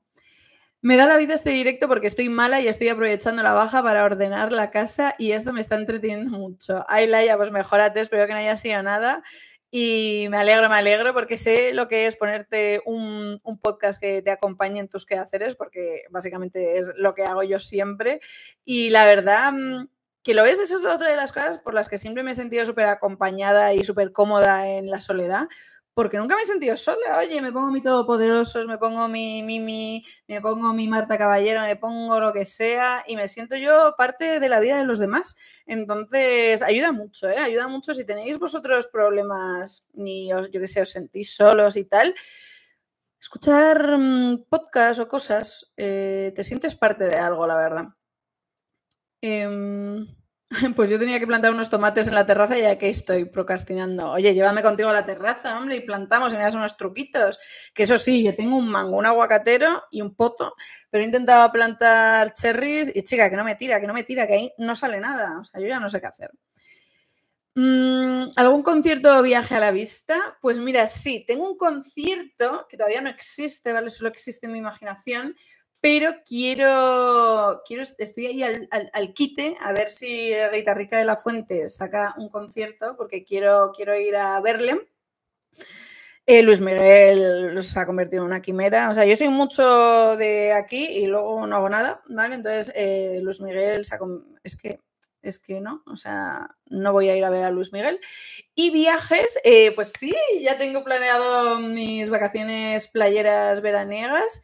Me da la vida este directo porque estoy mala y estoy aprovechando la baja para ordenar la casa y esto me está entreteniendo mucho. Ay, Laia, pues mejorate, espero que no haya sido nada. Y me alegro, me alegro porque sé lo que es ponerte un, un, podcast que te acompañe en tus quehaceres, porque básicamente es lo que hago yo siempre. Y la verdad mm, que lo es, eso es otra de las cosas por las que siempre me he sentido súper acompañada y súper cómoda en la soledad, porque nunca me he sentido sola. Oye, me pongo mi todopoderoso me pongo mi, Mimi, me pongo mi Marta Caballero, me pongo lo que sea y me siento yo parte de la vida de los demás. Entonces, ayuda mucho, ¿eh? Ayuda mucho si tenéis vosotros problemas, ni yo que sé, os sentís solos y tal. Escuchar mm, podcast o cosas, eh, te sientes parte de algo, la verdad. Eh, Pues yo tenía que plantar unos tomates en la terraza y que estoy procrastinando. Oye, llévame contigo a la terraza, hombre, y plantamos y me das unos truquitos. Que eso sí, yo tengo un mango, un aguacatero y un poto, pero he intentado plantar cherries y chica, que no me tira, que no me tira, que ahí no sale nada. O sea, yo ya no sé qué hacer. Mm, ¿Algún concierto o viaje a la vista? Pues mira, sí, tengo un concierto que todavía no existe, ¿vale? Solo existe en mi imaginación, pero quiero, quiero estoy ahí al, quite a ver si Rica de la Fuente saca un concierto porque quiero, quiero ir a verle. Eh, Luis Miguel se ha convertido en una quimera. O sea, yo soy mucho de aquí y luego no hago nada, ¿vale? Entonces, eh, Luis Miguel se ha es que es que no, o sea, no voy a ir a ver a Luis Miguel. Y viajes, eh, pues sí, ya tengo planeado mis vacaciones playeras veraniegas.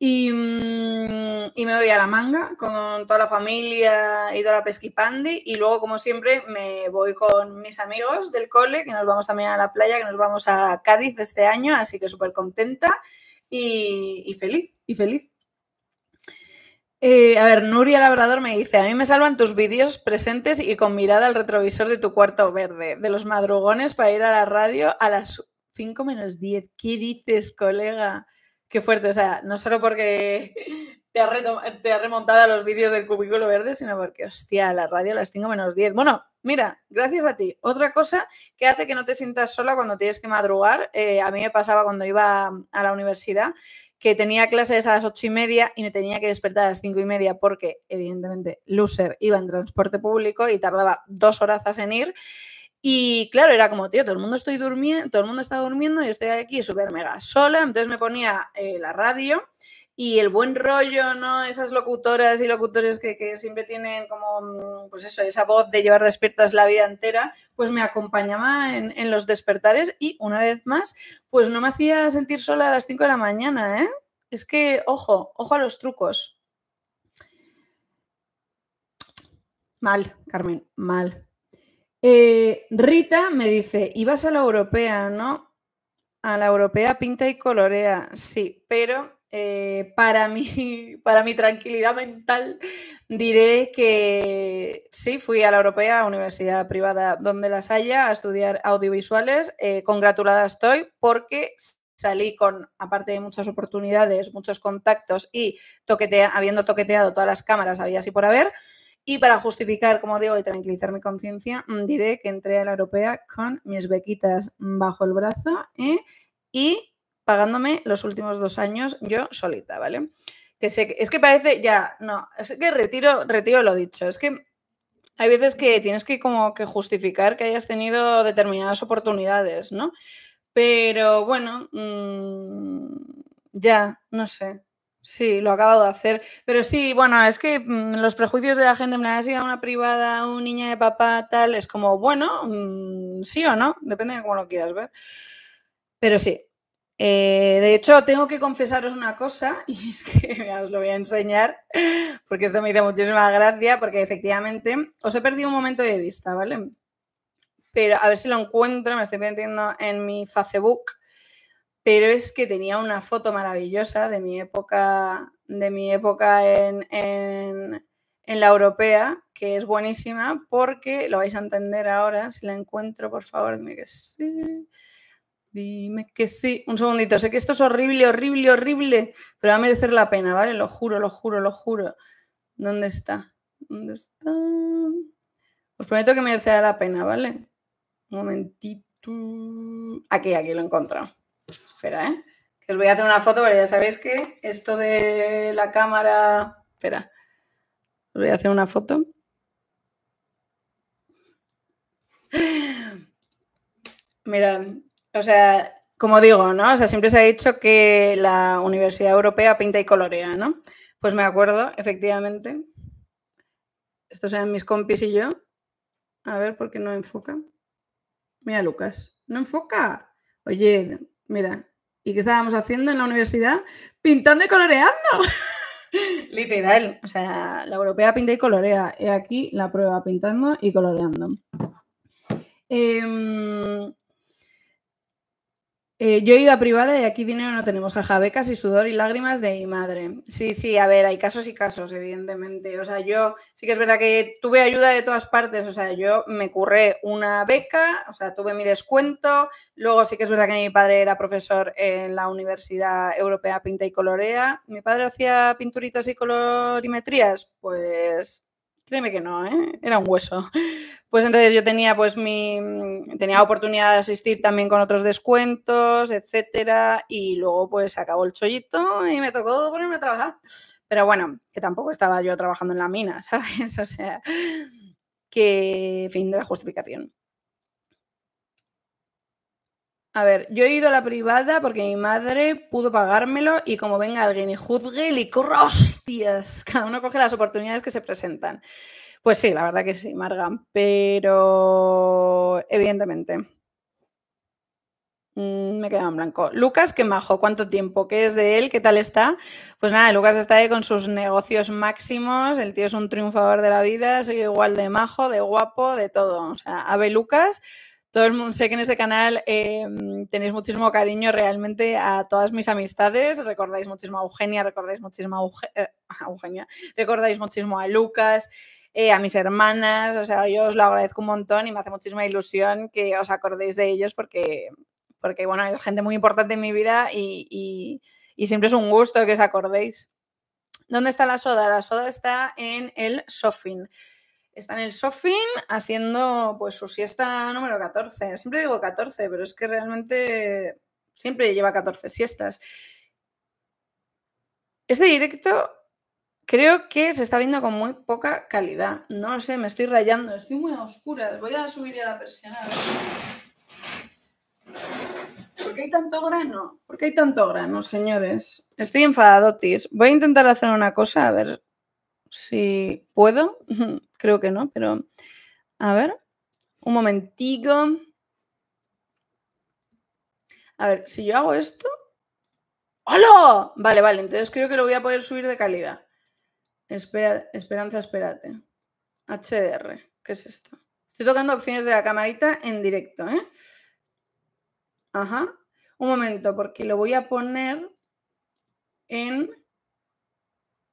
Mm, y, me voy a la manga con toda la familia y toda la pesquipandi. Y luego, como siempre, me voy con mis amigos del cole, que nos vamos también a la playa, que nos vamos a Cádiz este año. Así que súper contenta y, feliz, y feliz. Eh, a ver, Nuria Labrador me dice, a mí me salvan tus vídeos presentes y con mirada al retrovisor de tu cuarto verde, de los madrugones para ir a la radio a las 5 menos 10. ¿Qué dices, colega? Qué fuerte, o sea, no solo porque te ha remontado a los vídeos del cubículo verde, sino porque, hostia, la radio a las tengo menos 10. Bueno, mira, gracias a ti. Otra cosa que hace que no te sientas sola cuando tienes que madrugar, eh, a mí me pasaba cuando iba a la universidad, que tenía clases a las ocho y media y me tenía que despertar a las cinco y media porque, evidentemente, loser iba en transporte público y tardaba dos horas en ir. Y claro, era como, tío, todo el mundo estoy durmiendo, todo el mundo está durmiendo y estoy aquí súper mega sola. Entonces me ponía eh, la radio y el buen rollo, ¿no? Esas locutoras y locutores que, siempre tienen como, mm, pues eso, esa voz de llevar despiertas la vida entera, pues me acompañaba en, en los despertares y una vez más, pues no me hacía sentir sola a las 5 de la mañana, ¿eh? Es que, ojo, ojo a los trucos. Mal, Carmen, mal. Eh, Rita me dice, ¿Ibas a la europea, ¿no? A la europea pinta y colorea, sí, pero eh, para, mi, para mi tranquilidad mental diré que sí, fui a la europea, a universidad privada donde las haya, a estudiar audiovisuales. Eh, congratulada estoy porque salí con, aparte de muchas oportunidades, muchos contactos y habiendo toqueteado todas las cámaras, había así por haber, y para justificar, como digo, y tranquilizar mi conciencia, mm, diré que entré a la europea con mis bequitas bajo el brazo ¿eh? y pagándome los últimos dos años yo solita, ¿vale? Que sé, es que parece, ya, no, es que retiro, retiro lo dicho, es que hay veces que tienes que como que justificar que hayas tenido determinadas oportunidades, ¿no? Pero bueno, mm, ya, no sé, Sí, lo acabo de hacer. Pero sí, bueno, es que mm, los prejuicios de la gente, una ah, a una privada, un niña de papá, tal, es como, bueno, mm, sí o no, depende de cómo lo quieras ver. Pero sí. Eh, de hecho, tengo que confesaros una cosa, y es que os lo voy a enseñar, porque esto me hizo muchísima gracia, porque efectivamente os he perdido un momento de vista, ¿vale? Pero a ver si lo encuentro, me estoy metiendo en mi Facebook pero es que tenía una foto maravillosa de mi época, de mi época en, en la europea, que es buenísima, porque lo vais a entender ahora, si la encuentro, por favor, dime que sí. Dime que sí. Un segundito, sé que esto es horrible, horrible, horrible, pero va a merecer la pena, ¿vale? Lo juro, lo juro, lo juro. ¿Dónde está? ¿Dónde está? Os prometo que merecerá la pena, ¿vale? Un momentito. Aquí, aquí lo he encontrado. Espera, ¿eh? Que os voy a hacer una foto, pero ya sabéis que esto de la cámara. Espera. Os voy a hacer una foto. Mirad, o sea, como digo, ¿no? O sea, siempre se ha dicho que la Universidad Europea pinta y colorea, ¿no? Pues me acuerdo, efectivamente. Estos sean mis compis y yo. A ver, ¿por qué no enfoca? Mira, Lucas, no enfoca. Oye, Mira, ¿y qué estábamos haciendo en la universidad? Pintando y coloreando. Literal, o sea, la europea pinta y colorea. He aquí la prueba pintando y coloreando. Eh, eh, yo he ido a privada y aquí dinero no tenemos, jaja, becas y sudor y lágrimas de mi madre. Sí, sí, a ver, hay casos y casos, evidentemente. O sea, yo sí que es verdad que tuve ayuda de todas partes, o sea, yo me curré una beca, o sea, tuve mi descuento, luego sí que es verdad que mi padre era profesor en la Universidad Europea Pinta y Colorea, mi padre hacía pinturitas y colorimetrías, pues Créeme que no, ¿eh? era un hueso. Pues entonces yo tenía pues mi tenía oportunidad de asistir también con otros descuentos, etcétera, y luego pues acabó el chollito y me tocó ponerme a trabajar. Pero bueno, que tampoco estaba yo trabajando en la mina, ¿sabes? O sea, que fin de la justificación. A ver, yo he ido a la privada porque mi madre pudo pagármelo y como venga alguien y juzgue, le corro hostias. Cada uno coge las oportunidades que se presentan. Pues sí, la verdad que sí, Margan. pero evidentemente. Mm, me quedo en blanco. Lucas, qué majo, cuánto tiempo, qué es de él, qué tal está. Pues nada, Lucas está ahí con sus negocios máximos, el tío es un triunfador de la vida, soy igual de majo, de guapo, de todo. O sea, Ave Lucas, sé que en este canal em, tenéis muchísimo cariño realmente a todas mis amistades, recordáis muchísimo a Eugenia, recordáis muchísimo a, eh, Eugenia, recordáis muchísimo a Lucas, eh, a mis hermanas, o sea, yo os lo agradezco un montón y me hace muchísima ilusión que os acordéis de ellos porque, porque bueno, es gente muy importante en mi vida y, siempre es un gusto que os acordéis. ¿Dónde está la soda? La soda está en el Sofin está en el sofín haciendo pues su siesta número 14. Siempre digo 14, pero es que realmente siempre lleva 14 siestas. Este directo creo que se está viendo con muy poca calidad. No lo sé, me estoy rayando, estoy muy a oscuras. Voy a subir a la persiana. ¿Por qué hay tanto grano? ¿Por qué hay tanto grano, señores? Estoy enfadadotis. Voy a intentar hacer una cosa, a ver si puedo. Creo que no, pero a ver, un momentico. A ver, si yo hago esto... ¡Hola! Vale, vale, entonces creo que lo voy a poder subir de calidad. Espera, esperanza, espérate. HDR, ¿qué es esto? Estoy tocando opciones de la camarita en directo, ¿eh? Ajá. Un momento, porque lo voy a poner en...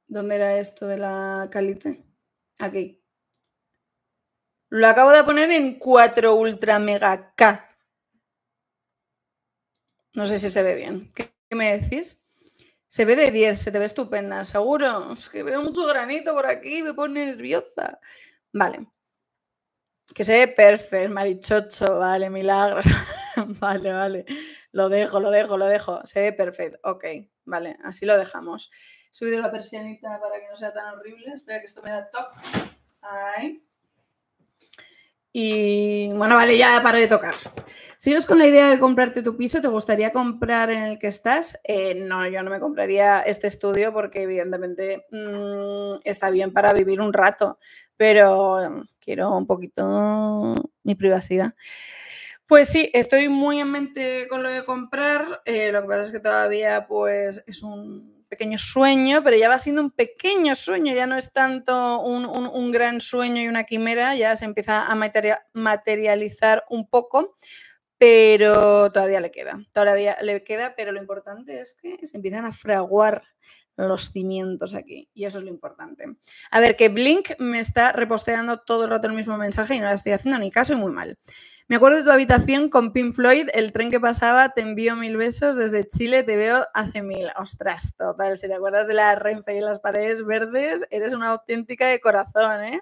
¿Dónde era esto de la calidad? Aquí. Lo acabo de poner en 4 ultra mega K. No sé si se ve bien. ¿Qué, me decís? Se ve de 10, se te ve estupenda, seguro. Es que veo mucho granito por aquí, me pone nerviosa. Vale. Que se ve perfecto, marichocho, vale, milagros. vale, vale. Lo dejo, lo dejo, lo dejo. Se ve perfecto. Ok, vale, así lo dejamos. He subido la persianita para que no sea tan horrible. Espera que esto me da top. Ahí. Y bueno, vale, ya paro de tocar. ¿Sigues con la idea de comprarte tu piso? ¿Te gustaría comprar en el que estás? Eh, no, yo no me compraría este estudio porque evidentemente mm, está bien para vivir un rato, pero em, quiero un poquito mi privacidad. Pues sí, estoy muy en mente con lo de comprar. Eh, lo que pasa es que todavía pues es un pequeño sueño, pero ya va siendo un pequeño sueño, ya no es tanto un, gran sueño y una quimera, ya se empieza a materializar un poco, pero todavía le queda, todavía le queda, pero lo importante es que se empiezan a fraguar los cimientos aquí. Y eso es lo importante. A ver, que Blink me está reposteando todo el rato el mismo mensaje y no le estoy haciendo ni caso y muy mal. Me acuerdo de tu habitación con Pink Floyd, el tren que pasaba, te envío mil besos desde Chile, te veo hace mil. Ostras, total, si te acuerdas de la Renfe y las paredes verdes, eres una auténtica de corazón, ¿eh?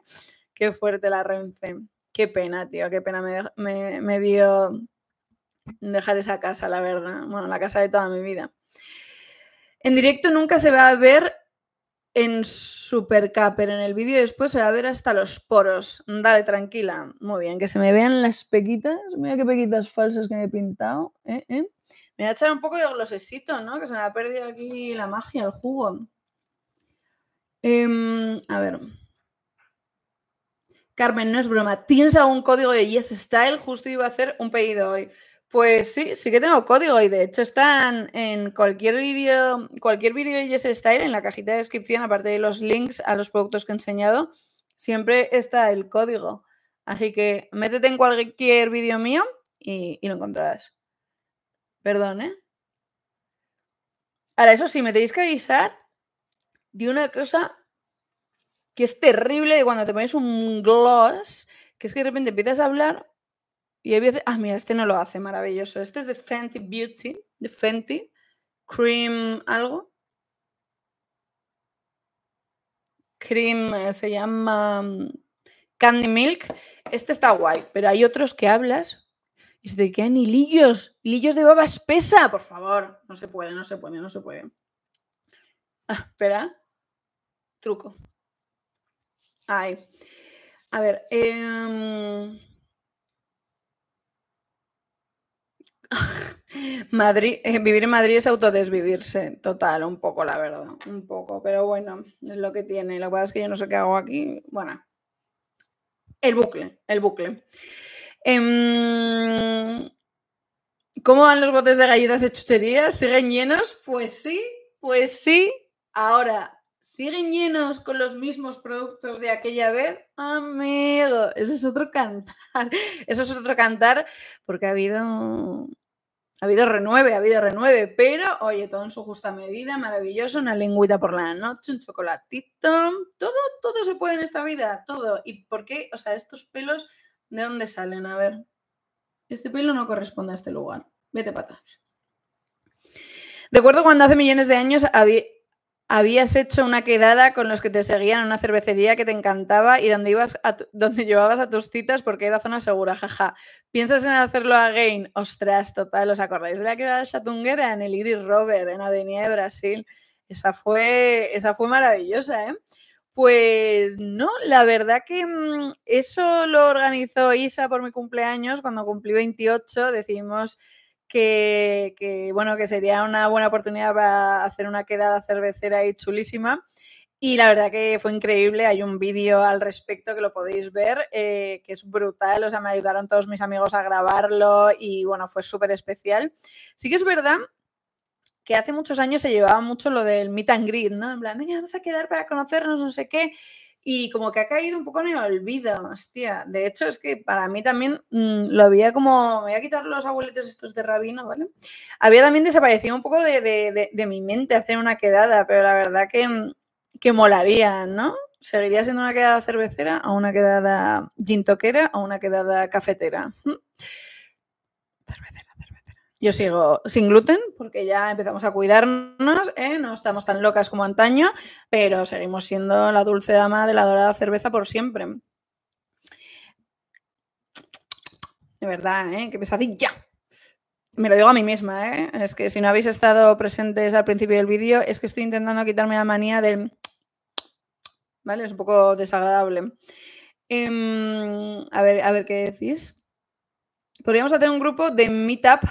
Qué fuerte la Renfe. Qué pena, tío, qué pena me, me dio dejar esa casa, la verdad. Bueno, la casa de toda mi vida. En directo nunca se va a ver en Supercap, pero en el vídeo después se va a ver hasta los poros. Dale, tranquila. Muy bien, que se me vean las pequitas. Mira qué pequitas falsas que me he pintado. Eh, eh. Me voy a echar un poco de glosecito, ¿no? Que se me ha perdido aquí la magia, el jugo. Em, a ver. Carmen, no es broma. ¿Tienes algún código de Yes Style? Justo iba a hacer un pedido hoy. Pues sí, sí que tengo código y de hecho están en cualquier vídeo, cualquier vídeo de Yes Style, en la cajita de descripción, aparte de los links a los productos que he enseñado, siempre está el código. Así que métete en cualquier vídeo mío y, lo encontrarás. Perdón, ¿eh? Ahora, eso sí, me tenéis que avisar de una cosa que es terrible de cuando te pones un gloss, que es que de repente empiezas a hablar y hay ah, mira, este no lo hace, maravilloso. Este es de Fenty Beauty, de Fenty, Cream algo. Cream eh, se llama mm, Candy Milk. Este está guay, pero hay otros que hablas y se te quedan hilillos, hilillos de baba espesa, por favor. No se puede, no se puede, no se puede. Ah, espera. Truco. Ay. A ver. Eh... Madrid, eh, vivir en Madrid es autodesvivirse, total, un poco, la verdad, un poco, pero bueno, es lo que tiene. La verdad es que yo no sé qué hago aquí. Bueno, el bucle, el bucle. Em, ¿Cómo van los botes de galletas y chucherías? ¿Siguen llenos? Pues sí, pues sí. Ahora, ¿siguen llenos con los mismos productos de aquella vez? Amigo, eso es otro cantar. Eso es otro cantar porque ha habido ha habido renueve, ha habido renueve, pero oye, todo en su justa medida, maravilloso, una lengüita por la noche, un chocolatito, todo, todo se puede en esta vida, todo. ¿Y por qué? O sea, estos pelos, ¿de dónde salen? A ver, este pelo no corresponde a este lugar, vete patas. Recuerdo cuando hace millones de años había, Habías hecho una quedada con los que te seguían en una cervecería que te encantaba y donde ibas a donde llevabas a tus citas porque era zona segura, jaja. ¿Piensas en hacerlo again? Ostras, total, ¿os acordáis de la quedada chatunguera en el Iris Rover en Avenida de Brasil? Esa fue, esa fue maravillosa, ¿eh? Pues no, la verdad que mm, eso lo organizó Isa por mi cumpleaños, cuando cumplí 28 decidimos que, bueno, que sería una buena oportunidad para hacer una quedada cervecera y chulísima. Y la verdad que fue increíble, hay un vídeo al respecto que lo podéis ver, eh, que es brutal, o sea, me ayudaron todos mis amigos a grabarlo y bueno, fue súper especial. Sí que es verdad que hace muchos años se llevaba mucho lo del meet and greet, ¿no? En plan, venga, vamos a quedar para conocernos, no sé qué y como que ha caído un poco en el olvido, hostia. De hecho, es que para mí también mm, lo había como, me voy a quitar los abueletes estos de Rabino, ¿vale? Había también desaparecido un poco de, mi mente hacer una quedada, pero la verdad que, mm, que molaría, ¿no? ¿Seguiría siendo una quedada cervecera o una quedada gintoquera o una quedada cafetera? Yo sigo sin gluten porque ya empezamos a cuidarnos, ¿eh? no estamos tan locas como antaño, pero seguimos siendo la dulce dama de la dorada cerveza por siempre. De verdad, ¿eh? qué pesadilla. Me lo digo a mí misma, ¿eh? es que si no habéis estado presentes al principio del vídeo, es que estoy intentando quitarme la manía del... ¿Vale? Es un poco desagradable. Em, a, ver, a ver qué decís. Podríamos hacer un grupo de meetup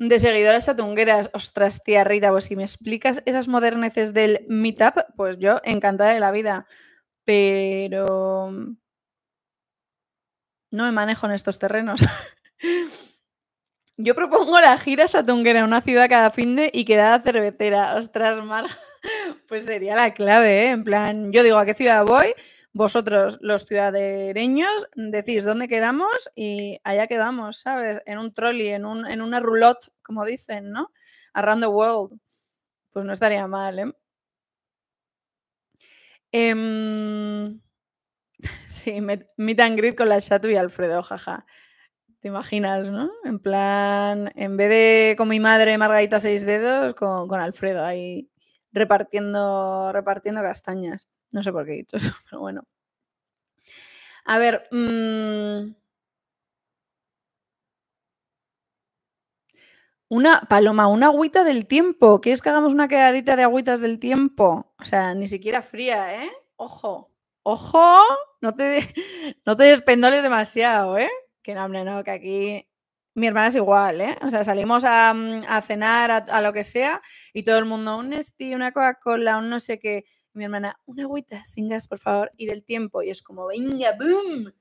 de seguidoras Satungueras, Ostras, tía Rita, pues si me explicas esas moderneces del meetup, pues yo encantada de la vida. Pero no me manejo en estos terrenos. yo propongo la gira satunguera, una ciudad cada fin de y quedada cervecera. Ostras, mar, Pues sería la clave, ¿eh? En plan, yo digo, ¿a qué ciudad voy? vosotros, los ciudadereños, decís dónde quedamos y allá quedamos, ¿sabes? En un trolley, en, en una roulotte, como dicen, ¿no? Around the world. Pues no estaría mal, ¿eh? Em, sí, meet and greet con la Chatu y Alfredo, jaja. Te imaginas, ¿no? En plan, en vez de con mi madre Margarita Seis Dedos, con, con Alfredo ahí repartiendo, repartiendo castañas. No sé por qué he dicho eso, pero bueno. A ver. Mm, una, Paloma, una agüita del tiempo. ¿Quieres que hagamos una quedadita de agüitas del tiempo? O sea, ni siquiera fría, ¿eh? Ojo, ojo, no te, no te demasiado, ¿eh? Que no, hombre, no, que aquí mi hermana es igual, ¿eh? O sea, salimos a, mm, cenar, a, lo que sea, y todo el mundo, un Nesti, una Coca-Cola, un no sé qué mi hermana, una agüita sin gas, por favor, y del tiempo. Y es como, venga, boom,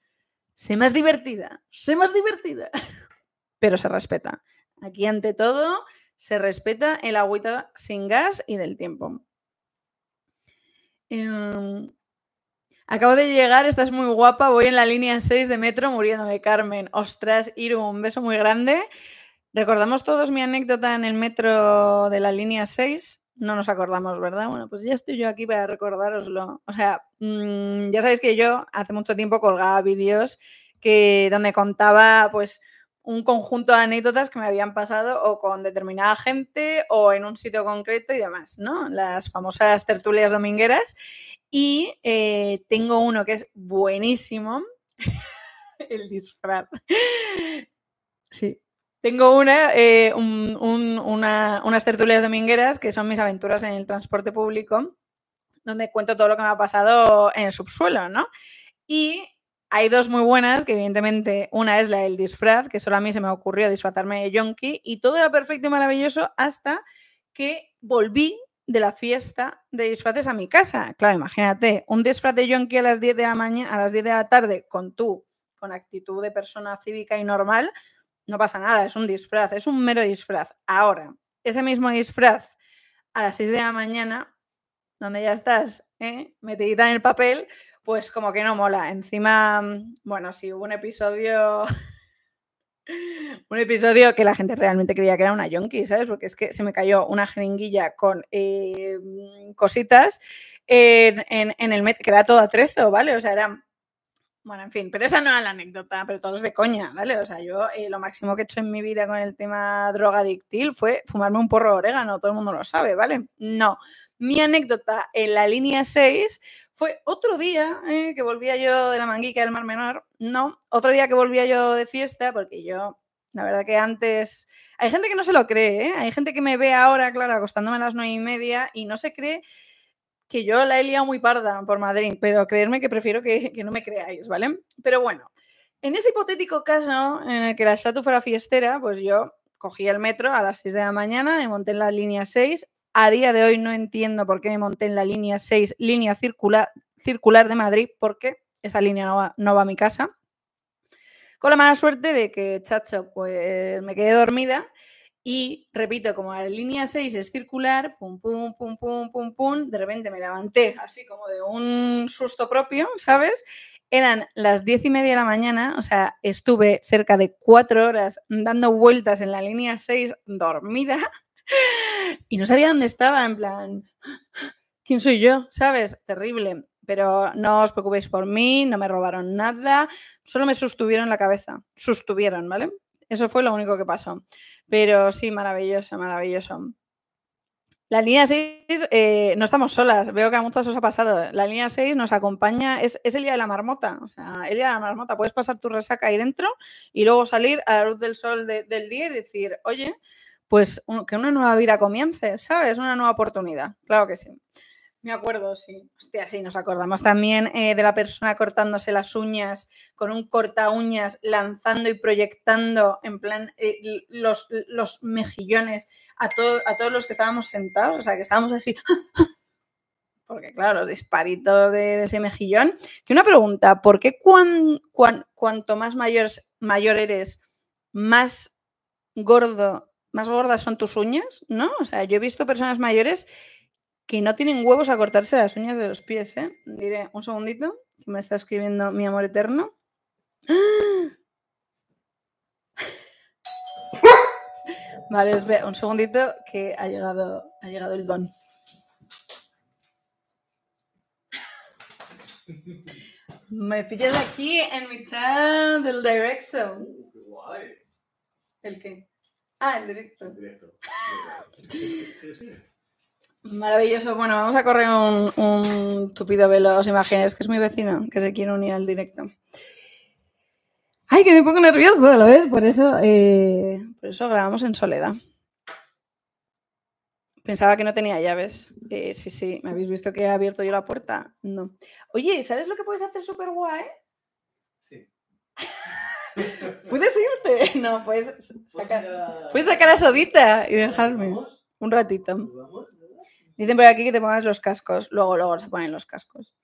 sé más divertida, sé más divertida. Pero se respeta. Aquí, ante todo, se respeta el agüita sin gas y del tiempo. Em, acabo de llegar, estás muy guapa, voy en la línea 6 de metro muriéndome, Carmen. Ostras, Iru, un beso muy grande. Recordamos todos mi anécdota en el metro de la línea 6 no nos acordamos, ¿verdad? Bueno, pues ya estoy yo aquí para recordároslo. O sea, mm, ya sabéis que yo hace mucho tiempo colgaba vídeos que, donde contaba pues un conjunto de anécdotas que me habían pasado o con determinada gente o en un sitio concreto y demás, ¿no? Las famosas tertulias domingueras. Y eh, tengo uno que es buenísimo, el disfraz. Sí, tengo eh, una, unas tertulias domingueras que son mis aventuras en el transporte público, donde cuento todo lo que me ha pasado en el subsuelo, ¿no? Y hay dos muy buenas, que evidentemente una es la del disfraz, que solo a mí se me ocurrió disfrazarme de yonki, y todo era perfecto y maravilloso hasta que volví de la fiesta de disfraces a mi casa. Claro, imagínate, un disfraz de yonki a las 10 de la mañana, a las 10 de la tarde, con tú, con actitud de persona cívica y normal, no pasa nada, es un disfraz, es un mero disfraz. Ahora, ese mismo disfraz a las 6 de la mañana, donde ya estás ¿eh? metidita en el papel, pues como que no mola. Encima, bueno, si hubo un episodio... un episodio que la gente realmente creía que era una yonki, ¿sabes? Porque es que se me cayó una jeringuilla con eh, cositas en, el que era todo atrezo, ¿vale? O sea, era bueno, en fin, pero esa no es la anécdota, pero todo es de coña, ¿vale? O sea, yo eh, lo máximo que he hecho en mi vida con el tema drogadictil fue fumarme un porro de orégano, todo el mundo lo sabe, ¿vale? No. Mi anécdota en la línea 6 fue otro día eh, que volvía yo de la manguica del Mar Menor, no, otro día que volvía yo de fiesta, porque yo, la verdad que antes, hay gente que no se lo cree, ¿eh? hay gente que me ve ahora, claro, acostándome a las nueve y media y no se cree que yo la he liado muy parda por Madrid, pero creerme que prefiero que, no me creáis, ¿vale? Pero bueno, en ese hipotético caso en el que la chatu fuera fiestera, pues yo cogí el metro a las 6 de la mañana, me monté en la línea 6. A día de hoy no entiendo por qué me monté en la línea 6, línea circular, circular de Madrid, porque esa línea no va, no va a mi casa. Con la mala suerte de que, chacho, pues me quedé dormida y repito, como la línea 6 es circular, pum, pum, pum, pum, pum, pum, de repente me levanté así como de un susto propio, ¿sabes? Eran las diez y media de la mañana, o sea, estuve cerca de cuatro horas dando vueltas en la línea 6 dormida y no sabía dónde estaba, en plan, ¿quién soy yo? ¿Sabes? Terrible. Pero no os preocupéis por mí, no me robaron nada, solo me sustuvieron la cabeza, sustuvieron, ¿vale? Eso fue lo único que pasó. Pero sí, maravilloso, maravilloso. La línea 6, eh, no estamos solas, veo que a muchos os ha pasado. La línea 6 nos acompaña, es, el día de la marmota, o sea, el día de la marmota, puedes pasar tu resaca ahí dentro y luego salir a la luz del sol del día y decir, oye, pues que una nueva vida comience, ¿sabes? Una nueva oportunidad, claro que sí. Me acuerdo, sí. Hostia, sí, nos acordamos también eh, de la persona cortándose las uñas con un corta uñas, lanzando y proyectando en plan eh, los, los, mejillones a, a todos los que estábamos sentados, o sea, que estábamos así. Porque, claro, los disparitos de, ese mejillón. Que una pregunta, ¿por qué cuan, cuanto más mayores, mayor eres, más gordo, más gordas son tus uñas? ¿No? O sea, yo he visto personas mayores que no tienen huevos a cortarse las uñas de los pies, ¿eh? Diré un segundito, que me está escribiendo mi amor eterno. Vale, ve un segundito que ha llegado, ha llegado el don. Me pillas aquí en mi chat del directo. ¿El qué? Ah, el directo. Sí, sí. Maravilloso. Bueno, vamos a correr un, tupido velo. ¿Os imagináis que es mi vecino que se quiere unir al directo? Ay, que me pongo nervioso, ¿lo ves? Por eso, eh, por eso grabamos en soledad. Pensaba que no tenía llaves. Eh, sí, sí, ¿me habéis visto que he abierto yo la puerta? No. Oye, ¿sabes lo que puedes hacer súper guay? Sí. ¿Puedes irte? No, puedes pues sacar, puedes sacar a Sodita y dejarme un ratito. Pues Dicen por aquí que te pongas los cascos. Luego, luego se ponen los cascos.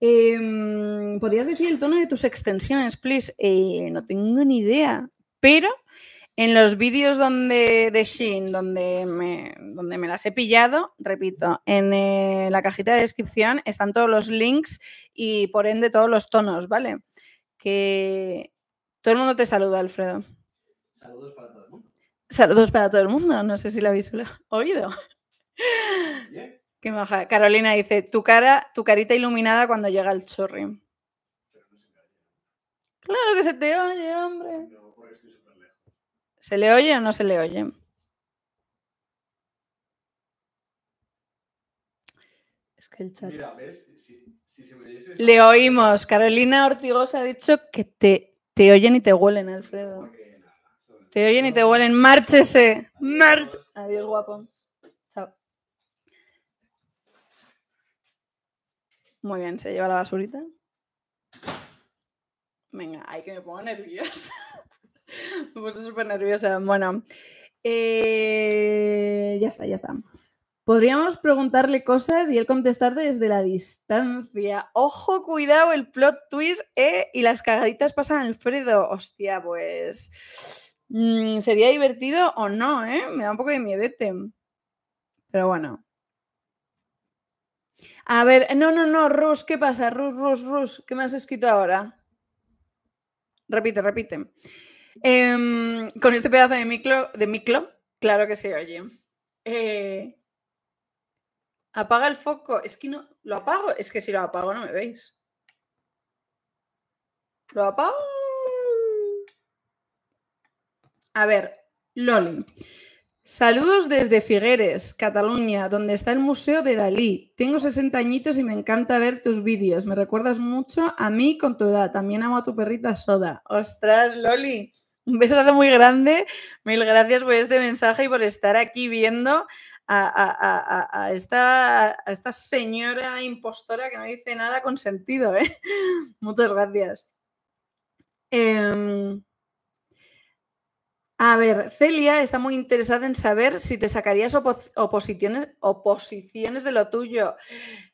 Em, ¿Podrías decir el tono de tus extensiones, please? Eh, no tengo ni idea. Pero en los vídeos donde, de Shin donde me, donde me las he pillado, repito, en eh, la cajita de descripción están todos los links y por ende todos los tonos, ¿vale? Que todo el mundo te saluda, Alfredo. Saludos para todo el mundo. Saludos para todo el mundo. No sé si lo habéis oído. Qué Carolina dice, tu cara, tu carita iluminada cuando llega el chorri. Claro que se te oye, hombre. ¿Se le oye o no se le oye? Es que el chat. Le oímos. Carolina Ortigosa ha dicho que te, te oyen y te huelen, Alfredo. Te oyen y te huelen. Márchese. Adiós, guapo. Muy bien, se lleva la basurita. Venga, hay que me pongo nerviosa. me puse súper nerviosa. Bueno, eh, ya está, ya está. Podríamos preguntarle cosas y él contestar desde la distancia. Ojo, cuidado, el plot twist, ¿eh? Y las cagaditas pasan al Fredo. Hostia, pues. Mm, ¿Sería divertido o no, eh? Me da un poco de miedete. Pero bueno. A ver, eh, no, no, no, Rus, ¿qué pasa? Rus, Rus, Rus, ¿qué me has escrito ahora? Repite, repite. Em, con este pedazo de micro, de miclo, claro que se oye. Eh, apaga el foco. Es que no. ¿Lo apago? Es que si lo apago no me veis. ¿Lo apago? A ver, Loli. Saludos desde Figueres, Cataluña, donde está el Museo de Dalí. Tengo 60 añitos y me encanta ver tus vídeos. Me recuerdas mucho a mí con tu edad. También amo a tu perrita Soda. Ostras, Loli. Un besazo muy grande. Mil gracias por este mensaje y por estar aquí viendo a, esta, señora impostora que no dice nada con sentido. ¿eh? Muchas gracias. Em, a ver, Celia está muy interesada en saber si te sacarías oposiciones, oposiciones de lo tuyo.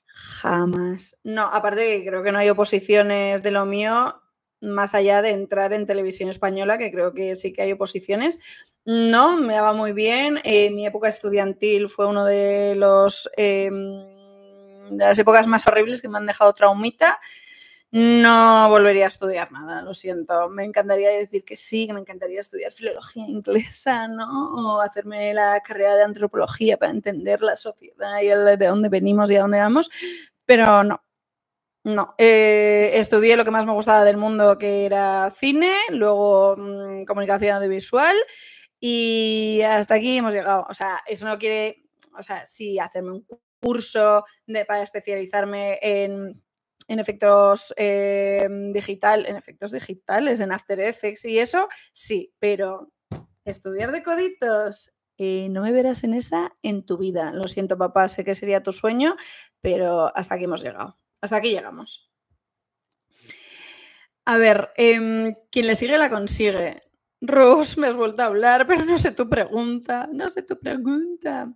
Jamás. No, aparte que creo que no hay oposiciones de lo mío, más allá de entrar en televisión española, que creo que sí que hay oposiciones. No, me daba muy bien. Eh, mi época estudiantil fue uno de los em, de las épocas más horribles que me han dejado traumita. No volvería a estudiar nada, lo siento. Me encantaría decir que sí, que me encantaría estudiar filología inglesa, ¿no? O hacerme la carrera de antropología para entender la sociedad y de dónde venimos y a dónde vamos, pero no. No, eh, estudié lo que más me gustaba del mundo, que era cine, luego mm, comunicación audiovisual y hasta aquí hemos llegado. O sea, eso no quiere, o sea, sí, hacerme un curso para especializarme en en efectos em, digital, en efectos digitales, en After Effects y eso, sí, pero estudiar de coditos. Eh, no me verás en esa en tu vida. Lo siento, papá, sé que sería tu sueño, pero hasta aquí hemos llegado. Hasta aquí llegamos. A ver, eh, quien le sigue la consigue. Rose, me has vuelto a hablar, pero no sé tu pregunta. No sé tu pregunta.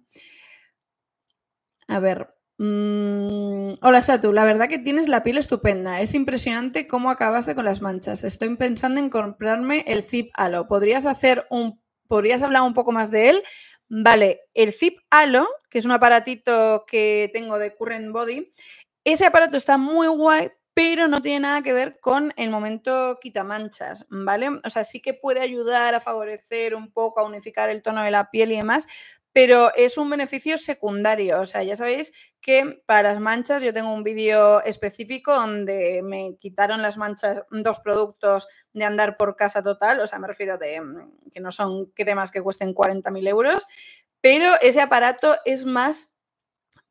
A ver, Mm, hola Satu, la verdad que tienes la piel estupenda. Es impresionante cómo acabaste con las manchas. Estoy pensando en comprarme el Zip Halo. ¿Podrías hacer un, podrías hablar un poco más de él? Vale, el Zip Halo, que es un aparatito que tengo de Current Body, ese aparato está muy guay, pero no tiene nada que ver con el momento quitamanchas, ¿vale? O sea, sí que puede ayudar a favorecer un poco, a unificar el tono de la piel y demás, pero es un beneficio secundario. O sea, ya sabéis que para las manchas yo tengo un vídeo específico donde me quitaron las manchas dos productos de andar por casa total, o sea, me refiero de mm, que no son cremas que cuesten 40.000 euros, pero ese aparato es más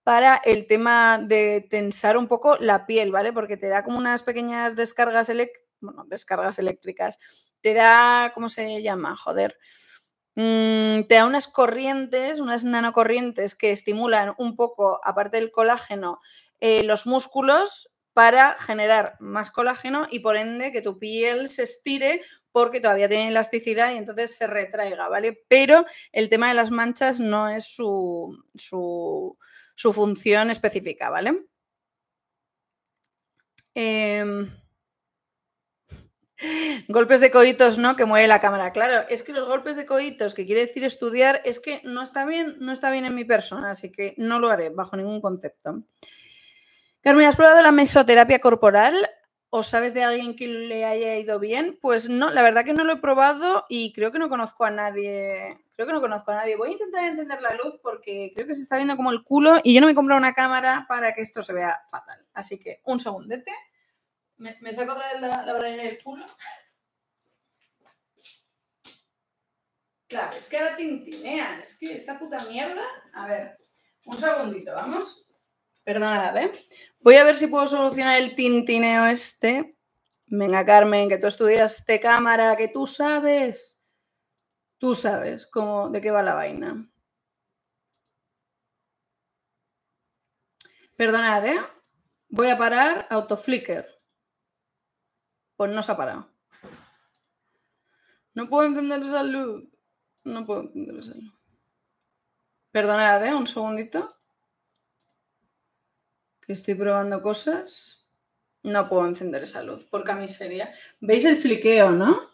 para el tema de tensar un poco la piel, ¿vale? Porque te da como unas pequeñas descargas, bueno, descargas eléctricas, te da, ¿cómo se llama? Joder Mm, te da unas corrientes, unas nanocorrientes que estimulan un poco, aparte del colágeno, eh, los músculos para generar más colágeno y por ende que tu piel se estire porque todavía tiene elasticidad y entonces se retraiga, ¿vale? Pero el tema de las manchas no es su, su, función específica, ¿vale? Em, Golpes de coditos, ¿no? Que mueve la cámara. Claro, es que los golpes de coditos, que quiere decir estudiar, es que no está bien, no está bien en mi persona, así que no lo haré bajo ningún concepto. Carmen, ¿has probado la mesoterapia corporal? ¿O sabes de alguien que le haya ido bien? Pues no, la verdad que no lo he probado y creo que no conozco a nadie. Creo que no conozco a nadie. Voy a intentar encender la luz porque creo que se está viendo como el culo y yo no me he comprado una cámara para que esto se vea fatal. Así que un segundete. Me, saco otra la, la del culo. Claro, es que ahora tintinea, es que esta puta mierda. A ver, un segundito, vamos. Perdonad, ¿eh? Voy a ver si puedo solucionar el tintineo este. Venga, Carmen, que tú estudiaste cámara, que tú sabes. Tú sabes cómo, de qué va la vaina. Perdonad, ¿eh? Voy a parar autoflicker. Pues no se ha parado. No puedo encender esa luz. No puedo encender esa luz. Perdonad, ¿eh? Un segundito. Que estoy probando cosas. No puedo encender esa luz, Por ¿Veis el fliqueo, no?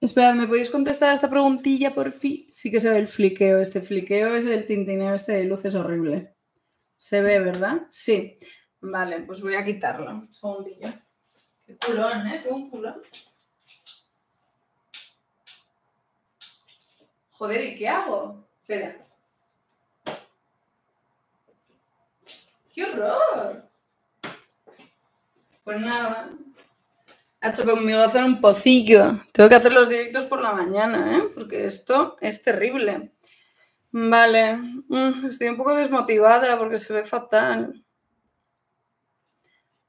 Esperad, ¿me podéis contestar a esta preguntilla por fin? Sí que se ve el fliqueo. Este fliqueo es el tintineo este de luces horrible. Se ve, ¿verdad? Sí. Vale, pues voy a quitarlo. Un segundillo. Qué culón, ¿eh? Qué un culón. Joder, ¿y qué hago? Espera. ¡Qué horror! Pues nada. voy a hacer un pocillo. Tengo que hacer los directos por la mañana, ¿eh? Porque esto es terrible. Vale. Mm, estoy un poco desmotivada porque se ve fatal.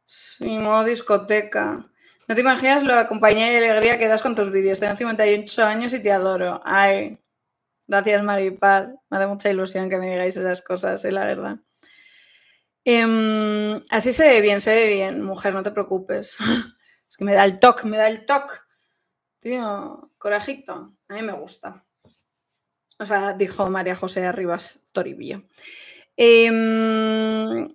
Sí, modo discoteca. No te imaginas la compañía y alegría que das con tus vídeos. Tengo 58 años y te adoro. Ay, gracias Maripal. Me hace mucha ilusión que me digáis esas cosas, eh, la verdad. Em, así se ve bien, se ve bien, mujer, no te preocupes. Es que me da el toque me da el toque Tío, corajito, a mí me gusta. O sea, dijo María José Arribas Toribio. Em,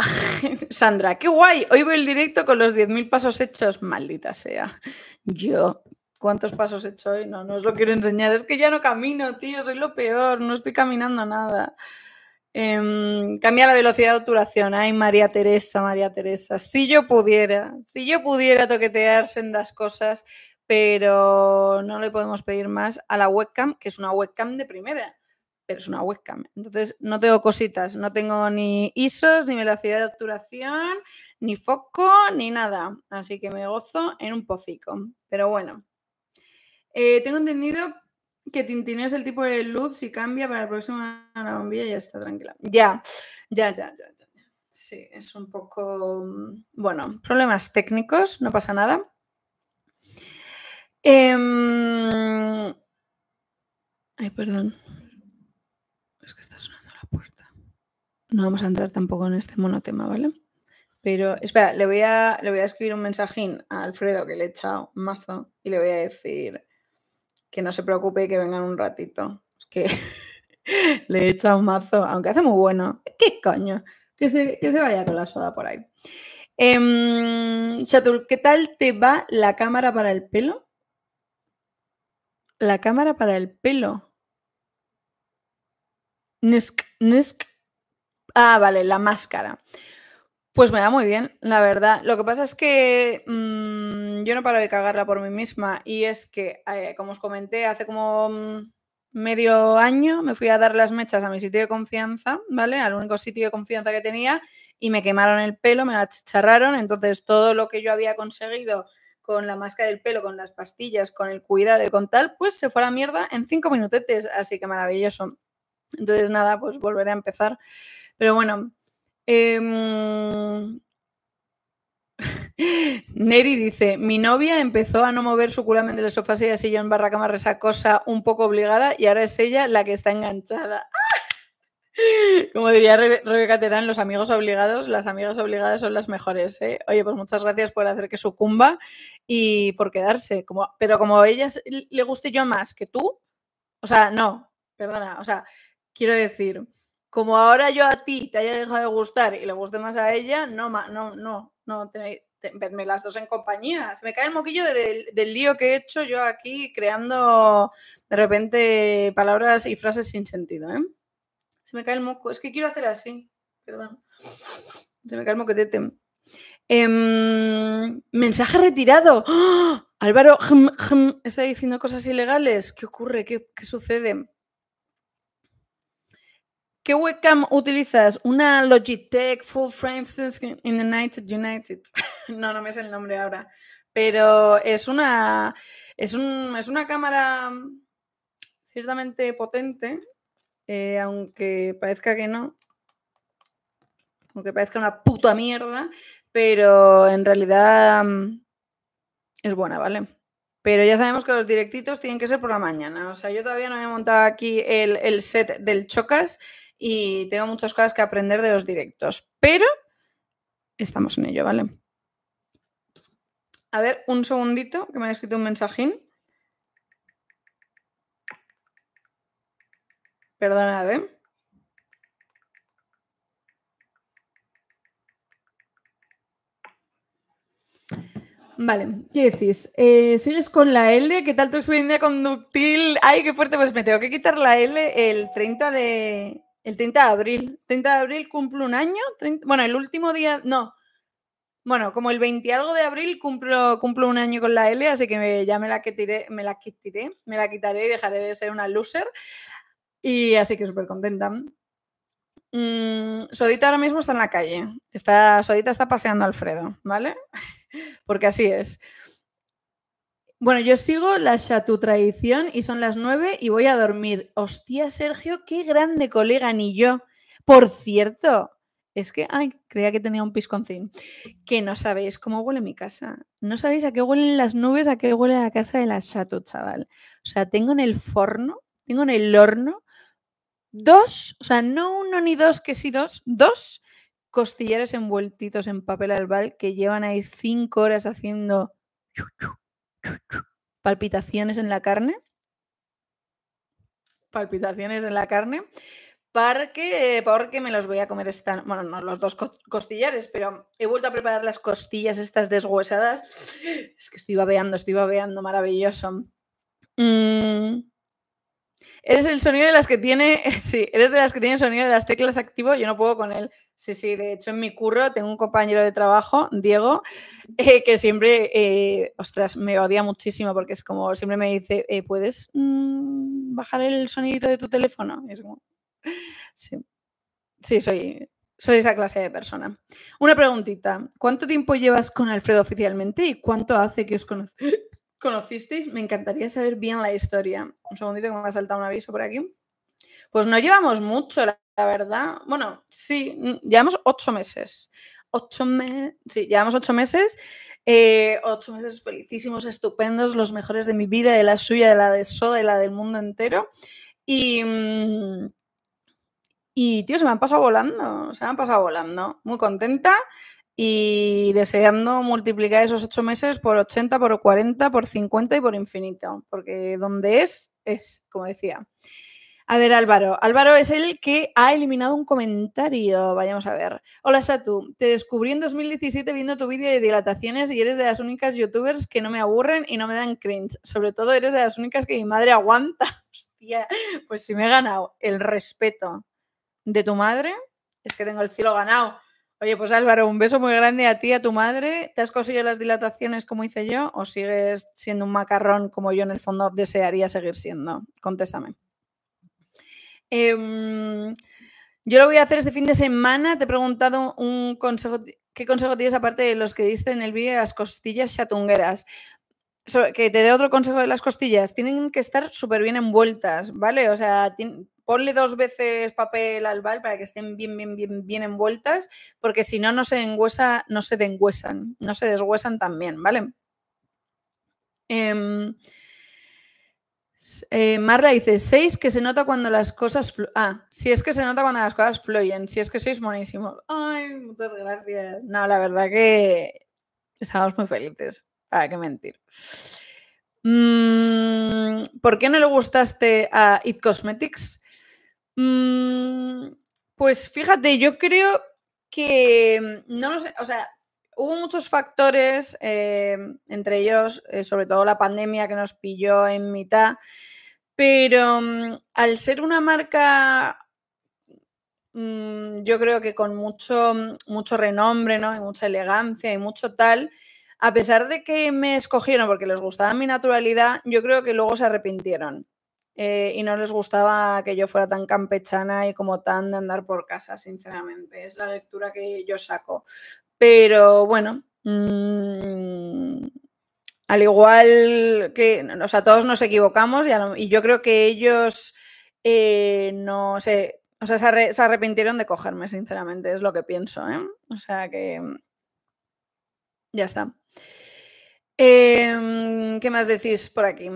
Sandra, qué guay. Hoy voy el directo con los 10.000 pasos hechos. Maldita sea. Yo, ¿cuántos pasos he hecho hoy? No, no os lo quiero enseñar. Es que ya no camino, tío. Soy lo peor. No estoy caminando nada. Em, cambia la velocidad de obturación. Ay, María Teresa, María Teresa. Si yo pudiera, si yo pudiera toquetear sendas cosas, pero no le podemos pedir más a la webcam, que es una webcam de primera pero es una webcam. Entonces no tengo cositas, no tengo ni ISOs, ni velocidad de obturación, ni foco, ni nada. Así que me gozo en un pocico. Pero bueno, eh, tengo entendido que tintineo es el tipo de luz si cambia para la próxima la bombilla ya está tranquila. Ya, ya, ya, ya. Sí, es un poco... Mm, bueno, problemas técnicos, no pasa nada. Em, ay, perdón que está sonando la puerta. No vamos a entrar tampoco en este monotema, ¿vale? Pero, espera, le voy a, le voy a escribir un mensajín a Alfredo que le he echado un mazo y le voy a decir que no se preocupe y que vengan un ratito. Es que le he echado un mazo, aunque hace muy bueno. ¿Qué coño? Que se, que se vaya con la soda por ahí. Eh, Chatul, ¿qué tal te va la cámara para el pelo? La cámara para el pelo. Nisk, Nisk Ah, vale, la máscara. Pues me da muy bien, la verdad. Lo que pasa es que mm, yo no paro de cagarla por mí misma y es que, eh, como os comenté, hace como mm, medio año me fui a dar las mechas a mi sitio de confianza, ¿vale? Al único sitio de confianza que tenía y me quemaron el pelo, me la chicharraron, entonces todo lo que yo había conseguido con la máscara del pelo, con las pastillas, con el cuidado y con tal, pues se fue a la mierda en cinco minutetes, así que maravilloso. Entonces, nada, pues volveré a empezar. Pero bueno. Em, Neri dice: Mi novia empezó a no mover su culamente entre el sofá, silla, sillón, barra, esa cosa un poco obligada, y ahora es ella la que está enganchada. Como diría Rebeca Terán, los amigos obligados, las amigas obligadas son las mejores. ¿eh? Oye, pues muchas gracias por hacer que sucumba y por quedarse. Como, pero como a ella le guste yo más que tú, o sea, no, perdona, o sea, Quiero decir, como ahora yo a ti te haya dejado de gustar y le guste más a ella, no, no, no, no tenéis verme las dos en compañía. Se me cae el moquillo del lío que he hecho yo aquí creando de repente palabras y frases sin sentido. ¿eh? Se me cae el moco. Es que quiero hacer así. Perdón. Se me cae el moquetete. Em, mensaje retirado. ¡Ah! Álvaro está diciendo cosas ilegales. ¿Qué ocurre? ¿Qué, qué sucede? ¿Qué webcam utilizas? Una Logitech Full Frame in the United United. no, no me es el nombre ahora. Pero es una, es, una cámara mm, ciertamente potente, eh, aunque parezca que no. Aunque parezca una puta mierda, pero en realidad mm, es buena, ¿vale? Pero ya sabemos que los directitos tienen que ser por la mañana. O sea, yo todavía no había he montado aquí el, el set del Chocas y tengo muchas cosas que aprender de los directos, pero estamos en ello, ¿vale? A ver, un segundito, que me ha escrito un mensajín. Perdonad, ¿eh? Vale, ¿qué decís? Eh, ¿Sigues con la L? ¿Qué tal tu experiencia conductil? ¡Ay, qué fuerte! Pues me tengo que quitar la L el 30 de, el 30 de abril. 30 de abril cumple un año. bueno, el último día, no. Bueno, como el 20 algo de abril cumplo, cumplo un año con la L, así que me, ya me la, quitaré, me la quitaré, me la quitaré y dejaré de ser una loser. Y así que súper contenta. Mm, Sodita ahora mismo está en la calle. Está, Sodita está paseando a Alfredo, ¿vale? Porque así es. Bueno, yo sigo la chatu tradición y son las nueve y voy a dormir. Hostia, Sergio, qué grande colega, ni yo. Por cierto, es que, ay, creía que tenía un pisconcín. Que no sabéis cómo huele mi casa. No sabéis a qué huelen las nubes, a qué huele la casa de la chatu, chaval. O sea, tengo en el forno, tengo en el horno dos, o sea, no uno ni dos, que sí dos, dos costillares envueltitos en papel albal que llevan ahí cinco horas haciendo palpitaciones en la carne. Palpitaciones en la carne. Porque, porque me los voy a comer están, Bueno, no los dos costillares, pero he vuelto a preparar las costillas estas deshuesadas. Es que estoy babeando, estoy babeando, maravilloso. Mm. Eres el sonido de las que tiene. Sí, eres de las que tiene el sonido de las teclas activo. Yo no puedo con él. Sí, sí, de hecho en mi curro tengo un compañero de trabajo, Diego, eh, que siempre, eh, ostras, me odia muchísimo porque es como, siempre me dice, eh, ¿puedes mm, bajar el sonidito de tu teléfono? es como, sí, sí, soy, esa clase de persona. Una preguntita, ¿cuánto tiempo llevas con Alfredo oficialmente y cuánto hace que os conocisteis? Me encantaría saber bien la historia. Un segundito que me ha saltado un aviso por aquí. Pues no llevamos mucho, la, verdad. Bueno, mm, sí, llevamos ocho meses. Ocho eh, meses, sí, llevamos ocho meses. ocho meses felicísimos, estupendos, los mejores de mi vida, de la suya, de la de Soda, de la del mundo entero. Y, mm, y, tío, se me han pasado volando, se me han pasado volando. Muy contenta y deseando multiplicar esos ocho meses por 80, por 40, por 50 y por infinito, porque donde es, es, como decía. A ver, Álvaro. Álvaro es el que ha eliminado un comentario. Vayamos a ver. Hola, Satu. Te descubrí en 2017 viendo tu vídeo de dilataciones y eres de las únicas youtubers que no me aburren y no me dan cringe. Sobre todo eres de las únicas que mi madre aguanta. Hostia, pues si me he ganado el respeto de tu madre, es que tengo el cielo ganado. Oye, pues Álvaro, un beso muy grande a ti, a tu madre. ¿Te has conseguido las dilataciones como hice yo o sigues siendo un macarrón como yo en el fondo desearía seguir siendo? Contéstame. Em, yo lo voy a hacer este fin de semana. Te he preguntado un consejo. ¿Qué consejo tienes aparte de los que diste en el vídeo de las costillas chatungueras? que te dé otro consejo de las costillas. Tienen que estar súper bien envueltas, ¿vale? O sea, ponle dos veces papel al bal para que estén bien, bien, bien, bien envueltas, porque si no, no se engüesa, no se dengüesan, no se deshuesan también, ¿vale? Em, eh, Marla dice, 6 que se nota cuando las cosas... Ah, si es que se nota cuando las cosas fluyen, si es que sois monísimos. Ay, muchas gracias. No, la verdad que estamos muy felices. Para qué mentir. Mm, ¿Por qué no le gustaste a It Cosmetics? Mm, pues fíjate, yo creo que... No lo sé, o sea, hubo muchos factores, eh, entre ellos, eh, sobre todo la pandemia que nos pilló en mitad, pero mm, al ser una marca, mm, yo creo que con mucho, mucho renombre, ¿no? Y mucha elegancia y mucho tal, a pesar de que me escogieron porque les gustaba mi naturalidad, yo creo que luego se arrepintieron. Eh, y no les gustaba que yo fuera tan campechana y como tan de andar por casa, sinceramente. Es la lectura que yo saco. Pero bueno, mm, al igual que, o sea, todos nos equivocamos y, yo creo que ellos eh, no sé, o sea, se, arrepintieron de cogerme, sinceramente, es lo que pienso, ¿eh? O sea que mm, ya está. Em, ¿Qué más decís por aquí?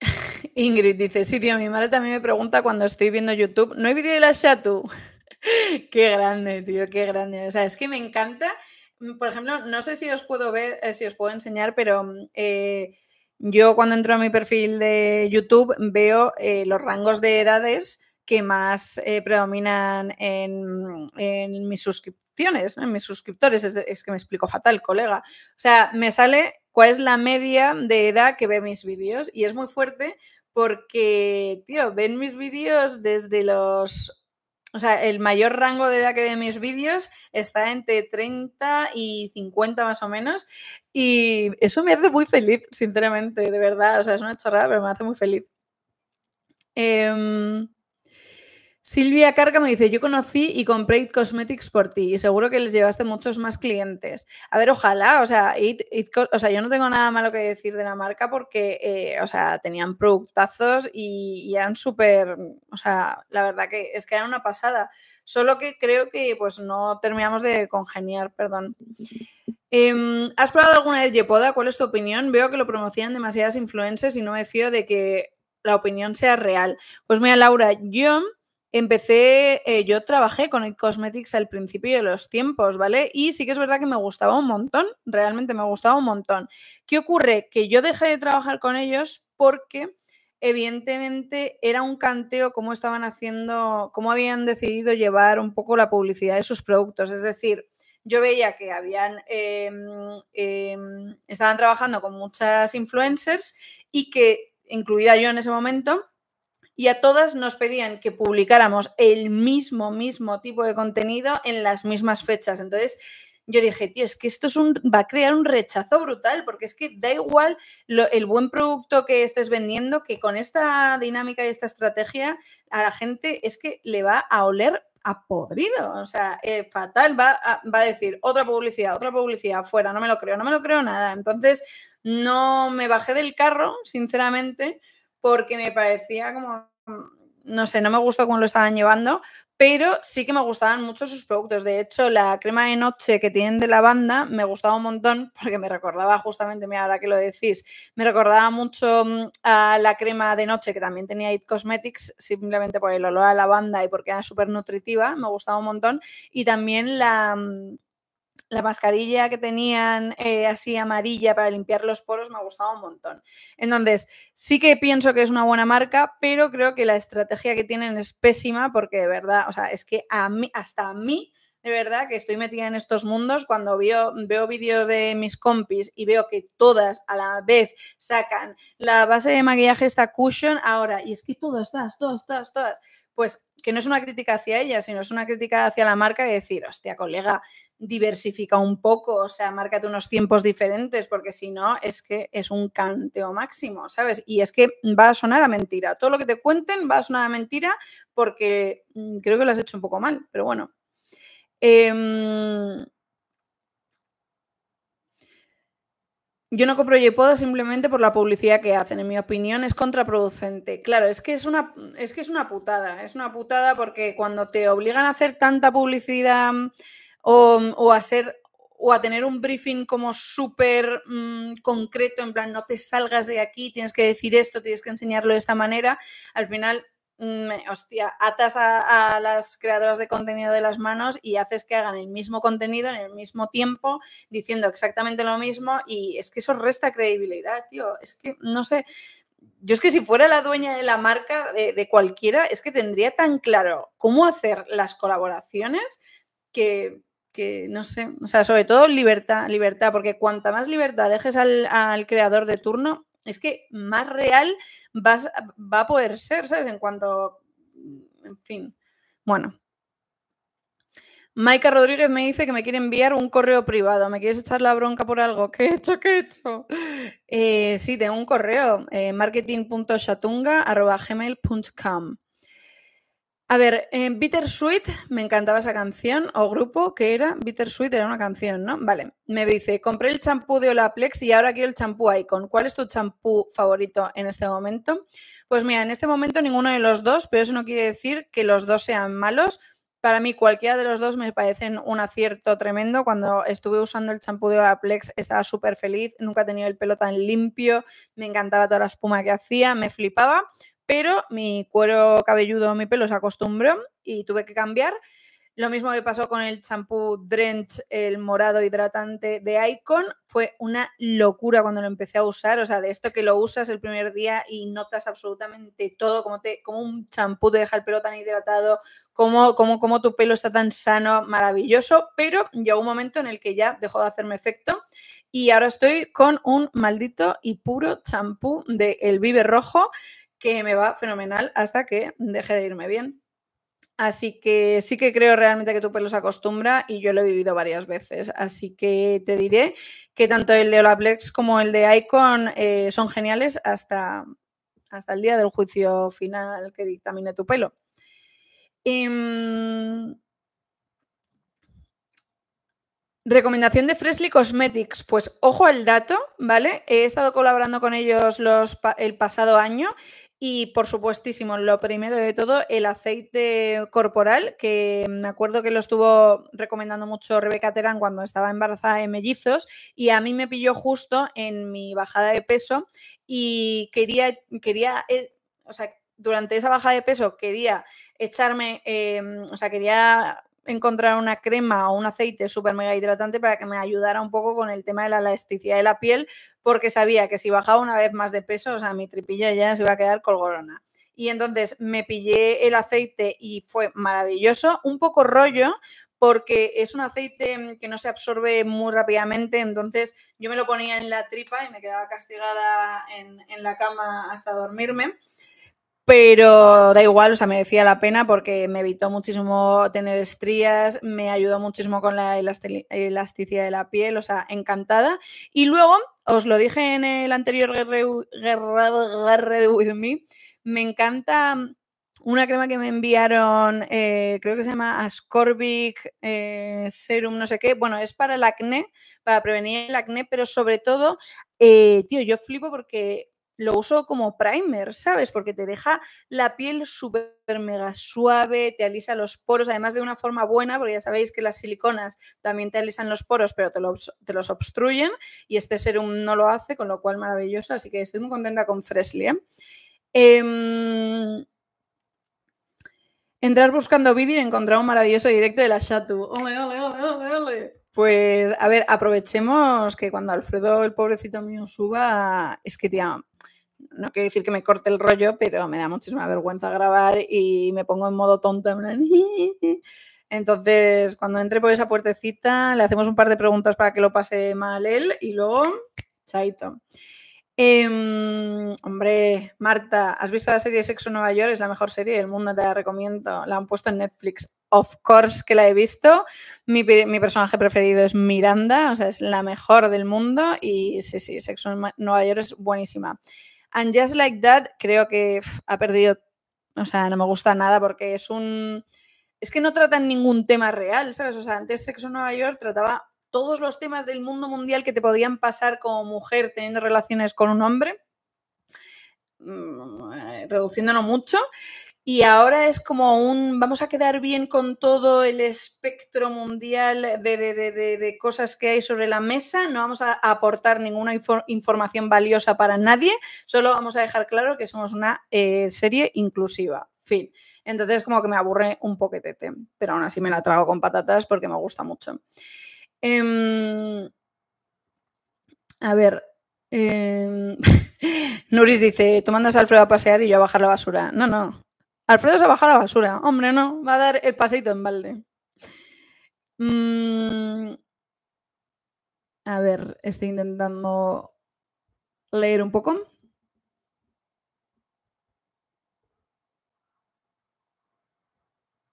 Ingrid dice, sí, tío, mi madre también me pregunta cuando estoy viendo YouTube, ¿no hay vídeo de la chatu? qué grande, tío, qué grande. O sea, es que me encanta. Mm, por ejemplo, no sé si os puedo ver, eh, si os puedo enseñar, pero mm, eh, yo cuando entro a mi perfil de YouTube veo eh, los rangos de edades que más predominan mm, en, mis suscripciones, en mis suscriptores. es que me explico fatal, colega. O sea, me sale cuál es la media de edad que ve mis vídeos y es muy fuerte porque, tío, ven mis vídeos desde los o sea, el mayor rango de edad que ve mis vídeos está entre 30 y 50 más o menos. Y eso me hace muy feliz, sinceramente, de verdad. O sea, es una chorrada, pero me hace muy feliz. Eh, Silvia Carga me dice, yo conocí y compré It Cosmetics por ti y seguro que les llevaste muchos más clientes. A ver, ojalá, o sea, o sea yo no tengo nada malo que decir de la marca porque, eh, o sea, tenían productazos y, eran súper, o sea, la verdad que es que era una pasada. Solo que creo que pues no terminamos de congeniar, perdón. Em, ¿Has probado alguna vez Yepoda? ¿Cuál es tu opinión? Veo que lo promocían demasiadas influencers y no me fío de que la opinión sea real. Pues mira, Laura, yo Empecé, eh, yo trabajé con el Cosmetics al principio de los tiempos, ¿vale? Y sí que es verdad que me gustaba un montón, realmente me gustaba un montón. ¿Qué ocurre? Que yo dejé de trabajar con ellos porque evidentemente era un canteo cómo estaban haciendo, cómo habían decidido llevar un poco la publicidad de sus productos. Es decir, yo veía que habían em, em, estaban trabajando con muchas influencers y que, incluida yo en ese momento, y a todas nos pedían que publicáramos el mismo, mismo tipo de contenido en las mismas fechas. Entonces, yo dije, tío, es que esto es un, va a crear un rechazo brutal, porque es que da igual el buen producto que estés vendiendo, que con esta dinámica y esta estrategia a la gente es que le va a oler a podrido, o sea, eh, fatal, va a, va a decir otra publicidad, otra publicidad, fuera, no me lo creo, no me lo creo nada. Entonces, no me bajé del carro, sinceramente, porque me parecía como, no sé, no me gustó cómo lo estaban llevando, pero sí que me gustaban mucho sus productos. De hecho, la crema de noche que tienen de lavanda me gustaba un montón porque me recordaba justamente, mira, ahora que lo decís, me recordaba mucho mm, a la crema de noche que también tenía It Cosmetics, simplemente por el olor a lavanda y porque era súper nutritiva, me gustaba un montón. Y también la mm, la mascarilla que tenían eh, así amarilla para limpiar los poros me ha gustado un montón. Entonces, sí que pienso que es una buena marca, pero creo que la estrategia que tienen es pésima porque de verdad, o sea, es que a mí, hasta a mí, de verdad que estoy metida en estos mundos, cuando veo, veo vídeos de mis compis y veo que todas a la vez sacan la base de maquillaje esta cushion ahora, y es que todas, todas, todas, todas, todas, pues que no es una crítica hacia ella, sino es una crítica hacia la marca y decir, hostia, colega, diversifica un poco, o sea, márcate unos tiempos diferentes, porque si no, es que es un canteo máximo, ¿sabes? Y es que va a sonar a mentira. Todo lo que te cuenten va a sonar a mentira porque mm, creo que lo has hecho un poco mal, pero bueno. Em, Yo no compro Yepoda simplemente por la publicidad que hacen. En mi opinión es contraproducente. Claro, es que es una, es que es una putada. Es una putada porque cuando te obligan a hacer tanta publicidad mm, o, a o a tener un briefing como súper mm, concreto, en plan, no te salgas de aquí, tienes que decir esto, tienes que enseñarlo de esta manera, al final hostia, atas a, las creadoras de contenido de las manos y haces que hagan el mismo contenido en el mismo tiempo, diciendo exactamente lo mismo, y es que eso resta credibilidad, tío. Es que no sé. Yo es que si fuera la dueña de la marca de, cualquiera, es que tendría tan claro cómo hacer las colaboraciones que, que no sé, o sea, sobre todo libertad, libertad, porque cuanta más libertad dejes al, al creador de turno, es que más real va a poder ser, ¿sabes? En cuanto, en fin, bueno. Maika Rodríguez me dice que me quiere enviar un correo privado. ¿Me quieres echar la bronca por algo? ¿Qué he hecho? ¿Qué he hecho? Eh, sí, tengo un correo, eh, a ver, en Bittersweet, me encantaba esa canción o grupo que era Bittersweet, era una canción, ¿no? Vale, me dice, compré el champú de Olaplex y ahora quiero el champú Icon. ¿Cuál es tu champú favorito en este momento? Pues mira, en este momento ninguno de los dos, pero eso no quiere decir que los dos sean malos. Para mí cualquiera de los dos me parecen un acierto tremendo. Cuando estuve usando el champú de Olaplex estaba súper feliz, nunca he tenido el pelo tan limpio, me encantaba toda la espuma que hacía, me flipaba pero mi cuero cabelludo, mi pelo se acostumbró y tuve que cambiar. Lo mismo que pasó con el champú Drench, el morado hidratante de Icon, fue una locura cuando lo empecé a usar. O sea, de esto que lo usas el primer día y notas absolutamente todo, como, te, como un champú te deja el pelo tan hidratado, como, como, como tu pelo está tan sano, maravilloso. Pero llegó un momento en el que ya dejó de hacerme efecto y ahora estoy con un maldito y puro champú de El Vive Rojo que me va fenomenal hasta que deje de irme bien. Así que sí que creo realmente que tu pelo se acostumbra y yo lo he vivido varias veces. Así que te diré que tanto el de Olaplex como el de Icon eh, son geniales hasta, hasta el día del juicio final que dictamine tu pelo. Em, recomendación de Freshly Cosmetics. Pues ojo al dato, ¿vale? He estado colaborando con ellos los, el pasado año y por supuestísimo, lo primero de todo, el aceite corporal, que me acuerdo que lo estuvo recomendando mucho Rebeca Terán cuando estaba embarazada de mellizos y a mí me pilló justo en mi bajada de peso y quería, quería eh, o sea, durante esa bajada de peso quería echarme, em, o sea, quería encontrar una crema o un aceite súper mega hidratante para que me ayudara un poco con el tema de la elasticidad de la piel, porque sabía que si bajaba una vez más de peso, o sea, mi tripilla ya se iba a quedar colgorona. Y entonces me pillé el aceite y fue maravilloso, un poco rollo, porque es un aceite mm, que no se absorbe muy rápidamente, entonces yo me lo ponía en la tripa y me quedaba castigada en, en la cama hasta dormirme pero da igual, o sea, merecía la pena porque me evitó muchísimo tener estrías, me ayudó muchísimo con la elasticidad de la piel, o sea, encantada. Y luego, os lo dije en el anterior Guerra With Me, me encanta una crema que me enviaron, eh, creo que se llama Ascorbic eh, Serum, no sé qué. Bueno, es para el acné, para prevenir el acné, pero sobre todo, eh, tío, yo flipo porque lo uso como primer, ¿sabes? Porque te deja la piel súper mega suave, te alisa los poros, además de una forma buena, porque ya sabéis que las siliconas también te alisan los poros, pero te, los obstruyen y este serum no lo hace, con lo cual maravilloso, así que estoy muy contenta con Fresley. ¿eh? Em, entrar buscando vídeo y encontrar un maravilloso directo de la chatu. ¡Ole, ole, ole, ole, Pues, a ver, aprovechemos que cuando Alfredo, el pobrecito mío, suba, es que, tía, no quiero decir que me corte el rollo, pero me da muchísima vergüenza grabar y me pongo en modo tonta. Entonces, cuando entre por esa puertecita, le hacemos un par de preguntas para que lo pase mal él y luego, chaito. Em, hombre, Marta, ¿has visto la serie Sexo Nueva York? Es la mejor serie del mundo, te la recomiendo. La han puesto en Netflix. Of course que la he visto. Mi, mi personaje preferido es Miranda, o sea, es la mejor del mundo. Y sí, sí, Sexo Nueva York es buenísima. And Just Like That creo que ha perdido, o sea, no me gusta nada porque es un... Es que no tratan ningún tema real, ¿sabes? O sea, antes Sexo en Nueva York trataba todos los temas del mundo mundial que te podían pasar como mujer teniendo relaciones con un hombre, mm, eh, reduciéndolo mucho. Y ahora es como un, vamos a quedar bien con todo el espectro mundial de, cosas que hay sobre la mesa, no vamos a aportar ninguna información valiosa para nadie, solo vamos a dejar claro que somos una eh, serie inclusiva, fin. Entonces como que me aburre un poquetete, pero aún así me la trago con patatas porque me gusta mucho. Em, a ver, eh, Nuris dice, tú mandas a Alfredo a pasear y yo a bajar la basura. No, no, Alfredo se baja la basura. Hombre, no, va a dar el paseito en balde. Mm, a ver, estoy intentando leer un poco.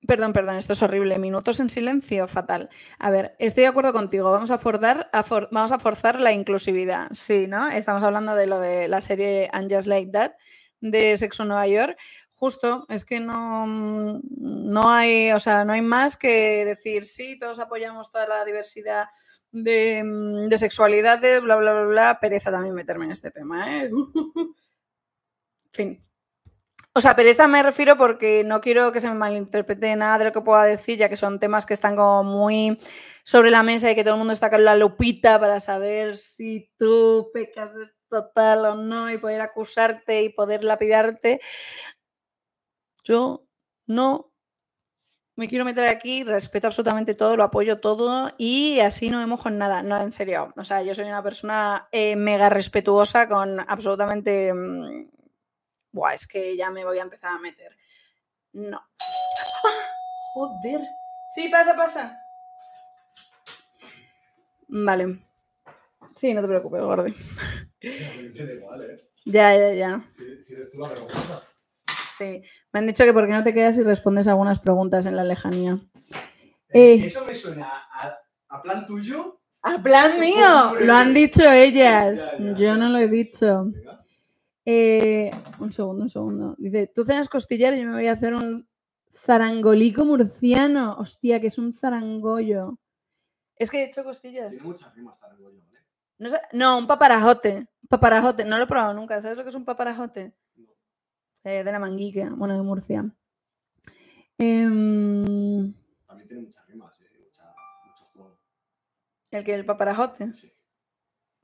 Perdón, perdón, esto es horrible. Minutos en silencio, fatal. A ver, estoy de acuerdo contigo. Vamos a, forzar, vamos a forzar la inclusividad. Sí, ¿no? Estamos hablando de lo de la serie And Just Like That de Sexo Nueva York. Justo, es que no, mm, no hay, o sea, no hay más que decir sí, todos apoyamos toda la diversidad de, mm, de sexualidades, bla, bla, bla, bla. Pereza también meterme en este tema, ¿eh? fin. O sea, pereza me refiero porque no quiero que se me malinterprete nada de lo que pueda decir, ya que son temas que están como muy sobre la mesa y que todo el mundo está con la lupita para saber si tú pecas total o no y poder acusarte y poder lapidarte. Yo no me quiero meter aquí, respeto absolutamente todo, lo apoyo todo y así no me mojo en nada, no, en serio. O sea, yo soy una persona eh, mega respetuosa con absolutamente... Mm, buah, es que ya me voy a empezar a meter. No. Joder. Sí, pasa, pasa. Vale. Sí, no te preocupes, Gordi. ¿eh? ya, ya, ya. Si, eres tú la Sí, me han dicho que porque no te quedas y respondes algunas preguntas en la lejanía. Eh, eh. Eso me suena a, plan tuyo. A plan mío, lo han dicho ellas. Yo no lo he dicho. Eh, un segundo, un segundo. Dice, tú cenas costillas y yo me voy a hacer un zarangolico murciano. Hostia, que es un zarangollo. Es que he hecho costillas. Tiene muchas No, no, un paparajote. Paparajote, no lo he probado nunca. ¿Sabes lo que es un paparajote? Eh, de la Manguique, bueno, de Murcia. Em, También tiene muchas rimas, eh, mucha, ¿El que el paparajote?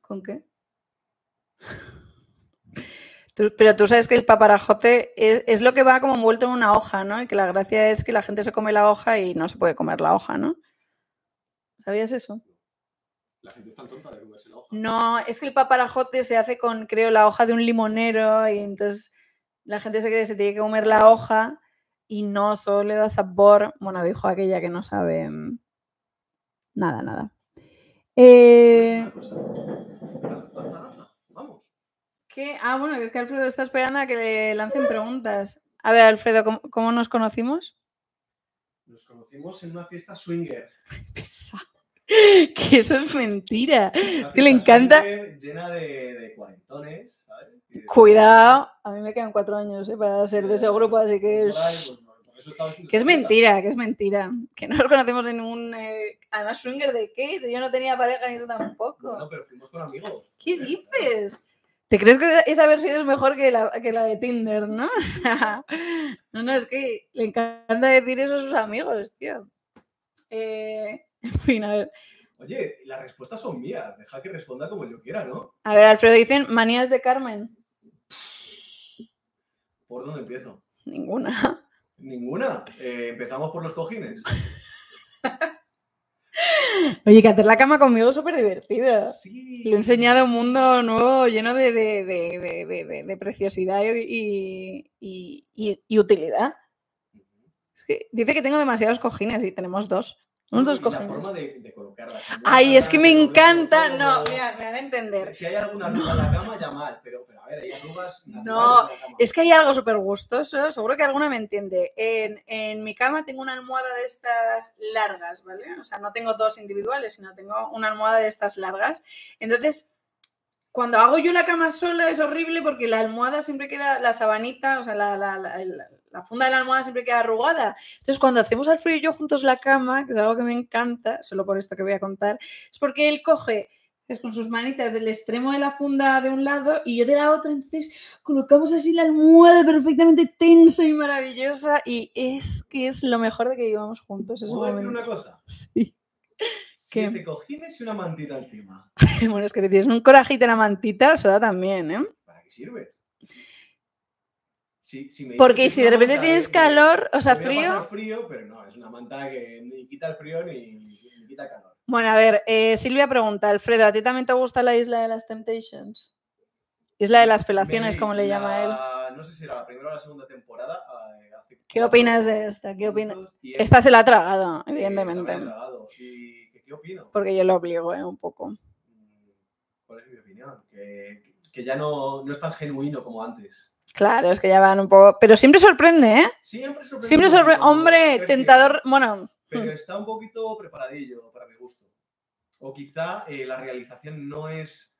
¿Con qué? pero tú sabes que el paparajote es, es, lo que va como envuelto en una hoja, ¿no? Y que la gracia es que la gente se come la hoja y no se puede comer la hoja, ¿no? ¿Sabías eso? La gente está tonta de comerse la hoja. No, es que el paparajote se hace con, creo, la hoja de un limonero y entonces la gente se cree que se tiene que comer la hoja y no solo le da sabor. Bueno, dijo aquella que no sabe mm, nada, nada. Eh, ¿Qué? Ah, bueno, es que Alfredo está esperando a que le lancen preguntas. A ver, Alfredo, ¿cómo, nos conocimos? Nos conocimos en una fiesta swinger. que eso es mentira. es que le encanta. Llena de, cuarentones, Cuidado, a mí me quedan cuatro años ¿eh? para ser de ese grupo, así que es. Pues, que es mentira, que es mentira. Que no nos conocemos en un. Eh, además, swinger de qué? Yo no tenía pareja ni tú tampoco. No, pero fuimos con amigos. ¿Qué dices? ¿Te crees que esa versión es mejor que la, que la de Tinder, no? no, no, es que le encanta decir eso a sus amigos, tío. Eh, Oye, las respuestas son mías. Deja que responda como yo quiera, ¿no? A ver, Alfredo, dicen manías de Carmen. ¿Por dónde empiezo? Ninguna. ¿Ninguna? Eh, empezamos por los cojines. Oye, que hacer la cama conmigo es súper divertida. Sí. Le he enseñado un mundo nuevo lleno de, preciosidad y, utilidad. dice que tengo demasiados cojines y tenemos dos. Ay, es que me encanta. No, mira, me van a entender. Si hay alguna arruga en la cama, ya mal, pero, a ver, hay arrugas. No, es que hay algo súper gustoso. Seguro que alguna me entiende. En, en, mi cama tengo una almohada de estas largas, ¿vale? O sea, no tengo dos individuales, sino tengo una almohada de estas largas. Entonces, cuando hago yo la cama sola es horrible porque la almohada siempre queda, la sabanita, o sea, la, la, la, funda de la almohada siempre queda arrugada. Entonces, cuando hacemos frío y yo juntos la cama, que es algo que me encanta, solo por esto que voy a contar, es porque él coge es con sus manitas del extremo de la funda de un lado y yo de la otra, entonces colocamos así la almohada perfectamente tensa y maravillosa y es que es lo mejor de que vivamos juntos. ¿Puedo decir una cosa? Sí. ¿Qué? te cojines y una mantita encima. bueno, es que si tienes un corajito y una mantita, da también, ¿eh? ¿Para qué sirve? Porque si de repente tienes calor, o sea, frío. frío, pero no, es una manta que ni quita el frío ni, quita calor. Bueno, a ver, eh, Silvia pregunta, Alfredo, ¿a ti también te gusta la isla de las Temptations? Isla de las felaciones, como le llama él. No sé si era la primera o la segunda temporada. Eh, ¿Qué opinas de esta? ¿Qué opinas? Esta se la ha tragado, evidentemente opino? Porque yo lo obligo ¿eh? un poco. Mm, ¿Cuál es mi opinión? Que, ya no, es tan genuino como antes. Claro, es que ya van un poco. Pero siempre sorprende, ¿eh? Siempre sorprende. Siempre Hombre, tentador. Bueno. Pero está un poquito preparadillo para mi gusto. O quizá eh, la realización no es.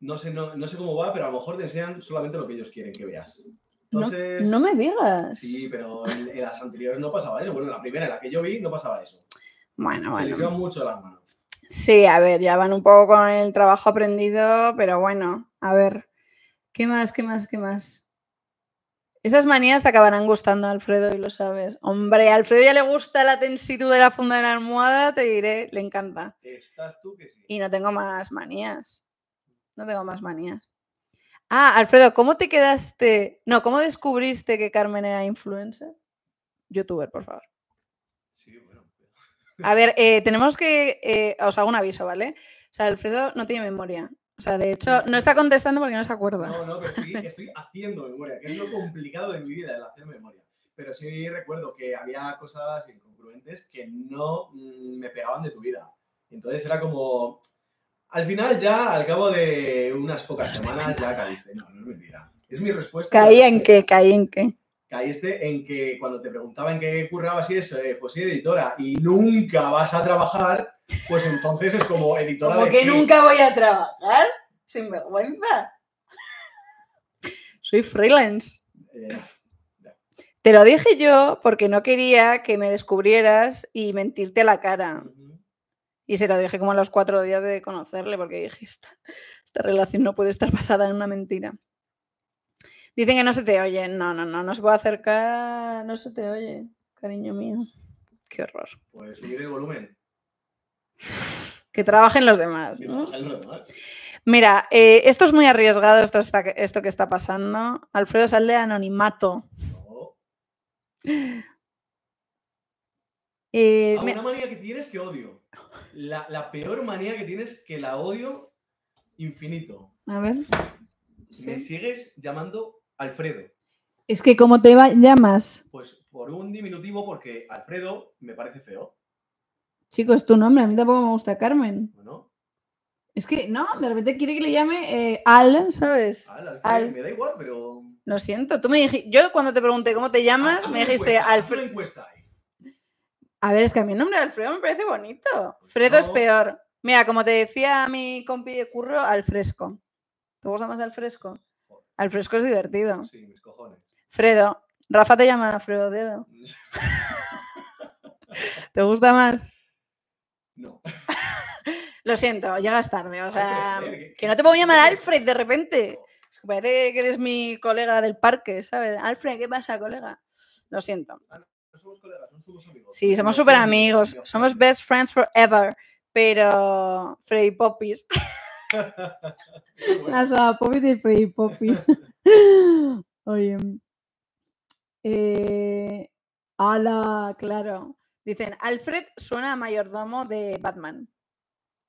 No sé, no, sé cómo va, pero a lo mejor desean solamente lo que ellos quieren que veas. no, me digas. Sí, pero en, en, las anteriores no pasaba eso. Bueno, en la primera en la que yo vi no pasaba eso. Bueno, bueno. Sí, a ver, ya van un poco con el trabajo aprendido, pero bueno, a ver. ¿Qué más, qué más, qué más? Esas manías te acabarán gustando, Alfredo, y lo sabes. Hombre, a Alfredo ya le gusta la tensitud de la funda de la almohada, te diré, le encanta. Estás tú que sí. Y no tengo más manías. No tengo más manías. Ah, Alfredo, ¿cómo te quedaste? No, ¿cómo descubriste que Carmen era influencer? Youtuber, por favor. A ver, eh, tenemos que. Eh, os hago un aviso, ¿vale? O sea, Alfredo no tiene memoria. O sea, de hecho, no está contestando porque no se acuerda. No, no, pero estoy, estoy haciendo memoria, que es lo complicado de mi vida, el hacer memoria. Pero sí recuerdo que había cosas incongruentes que no mm, me pegaban de tu vida. Entonces era como. Al final, ya al cabo de unas pocas semanas, ya caíste. No, no es mentira. Es mi respuesta. ¿Caí en qué? ¿Caí en qué? este en que cuando te preguntaban qué currabas y eso, eh, pues soy editora y nunca vas a trabajar, pues entonces es como editora ¿Por qué nunca voy a trabajar? Sin vergüenza. Soy freelance. Eh, te lo dije yo porque no quería que me descubrieras y mentirte a la cara. Y se lo dije como a los cuatro días de conocerle, porque dije, esta relación no puede estar basada en una mentira. Dicen que no se te oye. No, no, no, no se puede acercar. No se te oye, cariño mío. Qué horror. Pues subir el volumen. Que trabajen los demás. Mira, eh, esto es muy arriesgado, esto, esto que está pasando. Alfredo sale de anonimato. Eh, ah, una manía que tienes que odio. La, peor manía que tienes que la odio infinito. A ver. Me sigues llamando Alfredo. Es que, ¿cómo te llamas? Pues por un diminutivo, porque Alfredo me parece feo. Chicos, es tu nombre, a mí tampoco me gusta Carmen. Es que, no, de repente quiere que le llame eh, Al, ¿sabes? Al, Alfredo, me da igual, pero... Lo siento, tú me dijiste, yo cuando te pregunté cómo te llamas, me dijiste Alfredo. A ver, es que a mí nombre Alfredo me parece bonito. Fredo es peor. Mira, como te decía mi compi de curro, Alfresco ¿Te gusta más Alfresco? Al fresco es divertido. Sí, mis cojones. Fredo. Rafa te llama Fredo Dedo. ¿Te gusta más? No. Lo siento, llegas tarde. O sea, que no te puedo llamar Alfred de repente. Es que eres mi colega del parque, ¿sabes? Alfred, ¿qué pasa, colega? Lo siento. Ah, no somos colegas, somos amigos. Sí, somos súper amigos. Somos best friends forever. Pero Freddy Poppies. Las Popis y Freddy Popis. Oye. Eh, ala, claro. Dicen, Alfred suena a mayordomo de Batman.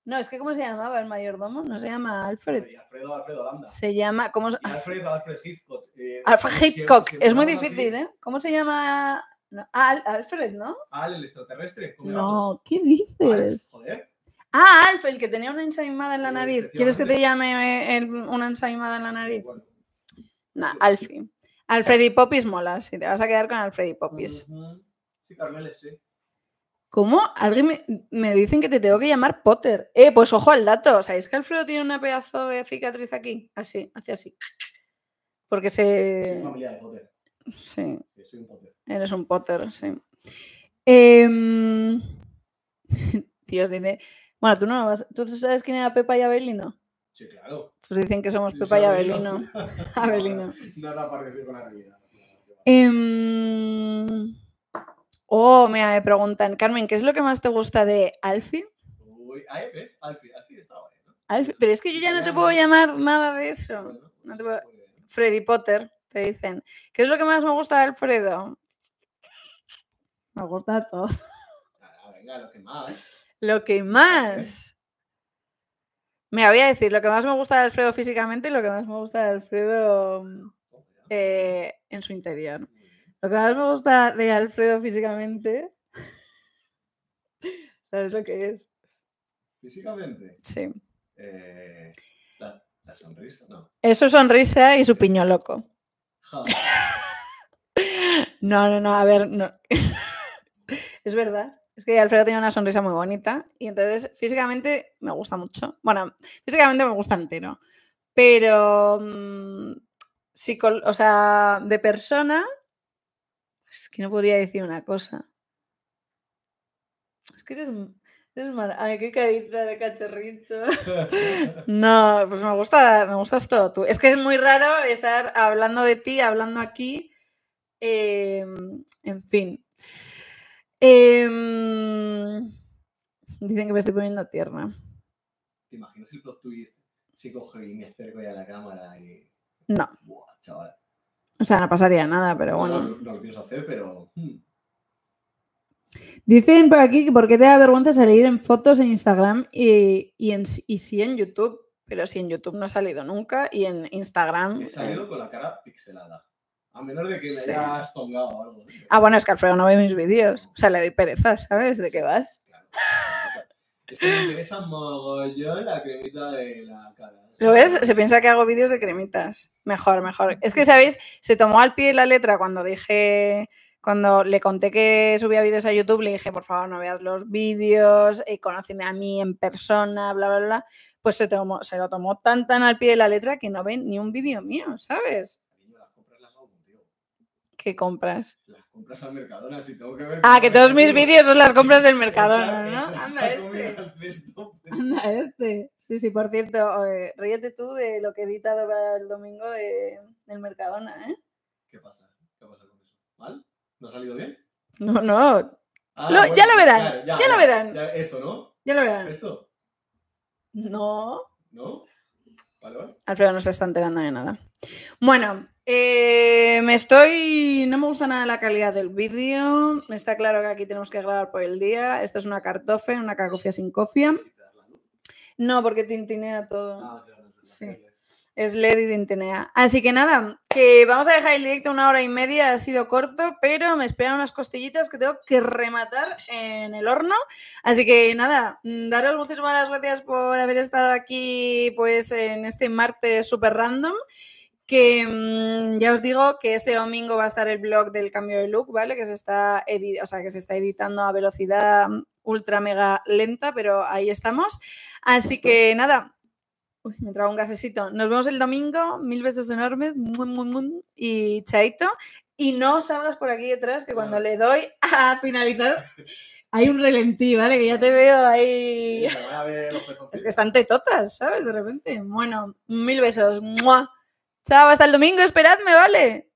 No, es que ¿cómo se llamaba el mayordomo? No se llama Alfred. Se llama. ¿cómo se... Alfred, Alfred Hitchcock. Eh, Alfred Hitchcock. es muy difícil, ¿eh? ¿Cómo se llama? No, Al, Alfred, ¿no? Al, el extraterrestre. No, ¿qué dices? joder. Ah, Alfred, el que tenía una ensaimada en la nariz. ¿Quieres que te llame eh, una ensaimada en la nariz? No, Alfie. Alfredi Popis mola, si te vas a quedar con y Popis. Sí, sí. ¿Cómo? Alguien me, dice dicen que te tengo que llamar Potter. Eh, pues ojo al dato. ¿Sabéis que Alfredo tiene una pedazo de cicatriz aquí? Así, hacia así. Porque se. Es Potter. Sí. un Potter. Eres un Potter, sí. Em, Dios, dice. Bueno, tú no vas. ¿Tú sabes quién era Pepa y Abelino? Sí, claro. Pues dicen que somos Pepa y Abelino. Abelino. Nada para decir con la realidad. Oh, me preguntan, Carmen, ¿qué es lo que más te gusta de Alfie? Uy, ves, Alfie, Alfi está bueno. pero es que yo ya no te puedo llamar nada de eso. Freddy Potter, te dicen. ¿Qué es lo que más me gusta de Alfredo? Me gusta todo. venga, lo que más. Lo que más. Me voy a decir, lo que más me gusta de Alfredo físicamente y lo que más me gusta de Alfredo mm, eh, en su interior. Lo que más me gusta de Alfredo físicamente. ¿Sabes lo que es? ¿Físicamente? Sí. Eh, la, sonrisa, no. Es su sonrisa y su piño loco. no, no, no, a ver, no. es verdad. Es que Alfredo tiene una sonrisa muy bonita y entonces físicamente me gusta mucho. Bueno, físicamente me gusta entero, pero mm, o sea, de persona es que no podría decir una cosa. Es que eres, eres Ay, qué carita de cachorrito. no, pues me gusta, me gustas todo tú. Es que es muy raro estar hablando de ti, hablando aquí. Em, en fin, Em, dicen que me estoy poniendo tierna. ¿Te imaginas el plot twist? Si coge y me acerco ya a la cámara No. O sea, no pasaría nada, pero bueno. No, lo pienso hacer, pero. Hmm. Dicen por aquí que por qué te da vergüenza salir en fotos en Instagram y, y, en, sí en YouTube, pero si en YouTube no ha salido nunca y en Instagram. He salido eh, con la cara pixelada. A menos de que me hayas tongado o algo. Ah, bueno, es que Alfredo no ve mis vídeos. O sea, le doy pereza, ¿sabes? ¿De qué vas? Es que me interesa mogollón la cremita de la cara. ¿Lo ves? Se piensa que hago vídeos de cremitas. Mejor, mejor. Es que, ¿sabéis? Se tomó al pie la letra cuando dije cuando le conté que subía vídeos a YouTube, le dije, por favor, no veas los vídeos, y eh, conóceme a mí en persona, bla, bla, bla, pues se, tomó, se lo tomó tan tan al pie de la letra que no ve ni un vídeo mío, ¿sabes? ¿Qué compras? Las compras al Mercadona, si tengo que ver. Ah, que todos mis vídeos son las compras del Mercadona, ¿no? Anda este. Pues. Anda este. Sí, sí, por cierto, eh, ríete tú de lo que he editado para el domingo de, del Mercadona, ¿eh? ¿Qué pasa? ¿Qué pasa con eso? ¿Mal? ¿No ha salido bien? No, no. Ah, ya lo verán. Ya, lo verán. esto, ¿no? Ya lo verán. ¿Esto? No. ¿No? Alfredo no se está enterando de nada. Bueno, eh, me estoy. No me gusta nada la calidad del vídeo. Está claro que aquí tenemos que grabar por el día. Esto es una cartofe, una cacofia sin cofia. No, porque tintinea todo. Ah, sí es Lady Dintenea. Así que nada, que vamos a dejar el directo una hora y media, ha sido corto, pero me esperan unas costillitas que tengo que rematar en el horno. Así que nada, mm, daros muchísimas gracias por haber estado aquí pues en este martes super random. Que mm, ya os digo que este domingo va a estar el blog del cambio de look, ¿vale? Que se está, o sea, que se está editando a velocidad ultra mega lenta, pero ahí estamos. Así que nada, Uy, me trago un gasecito. Nos vemos el domingo. Mil besos enormes. muy Y chaito. Y no salgas por aquí detrás, que cuando le doy a finalizar, hay un relentí, ¿vale? Que ya te veo ahí. Es que están tetotas, ¿sabes? De repente. Bueno, mil besos. Chao, hasta el domingo. Esperadme, ¿vale?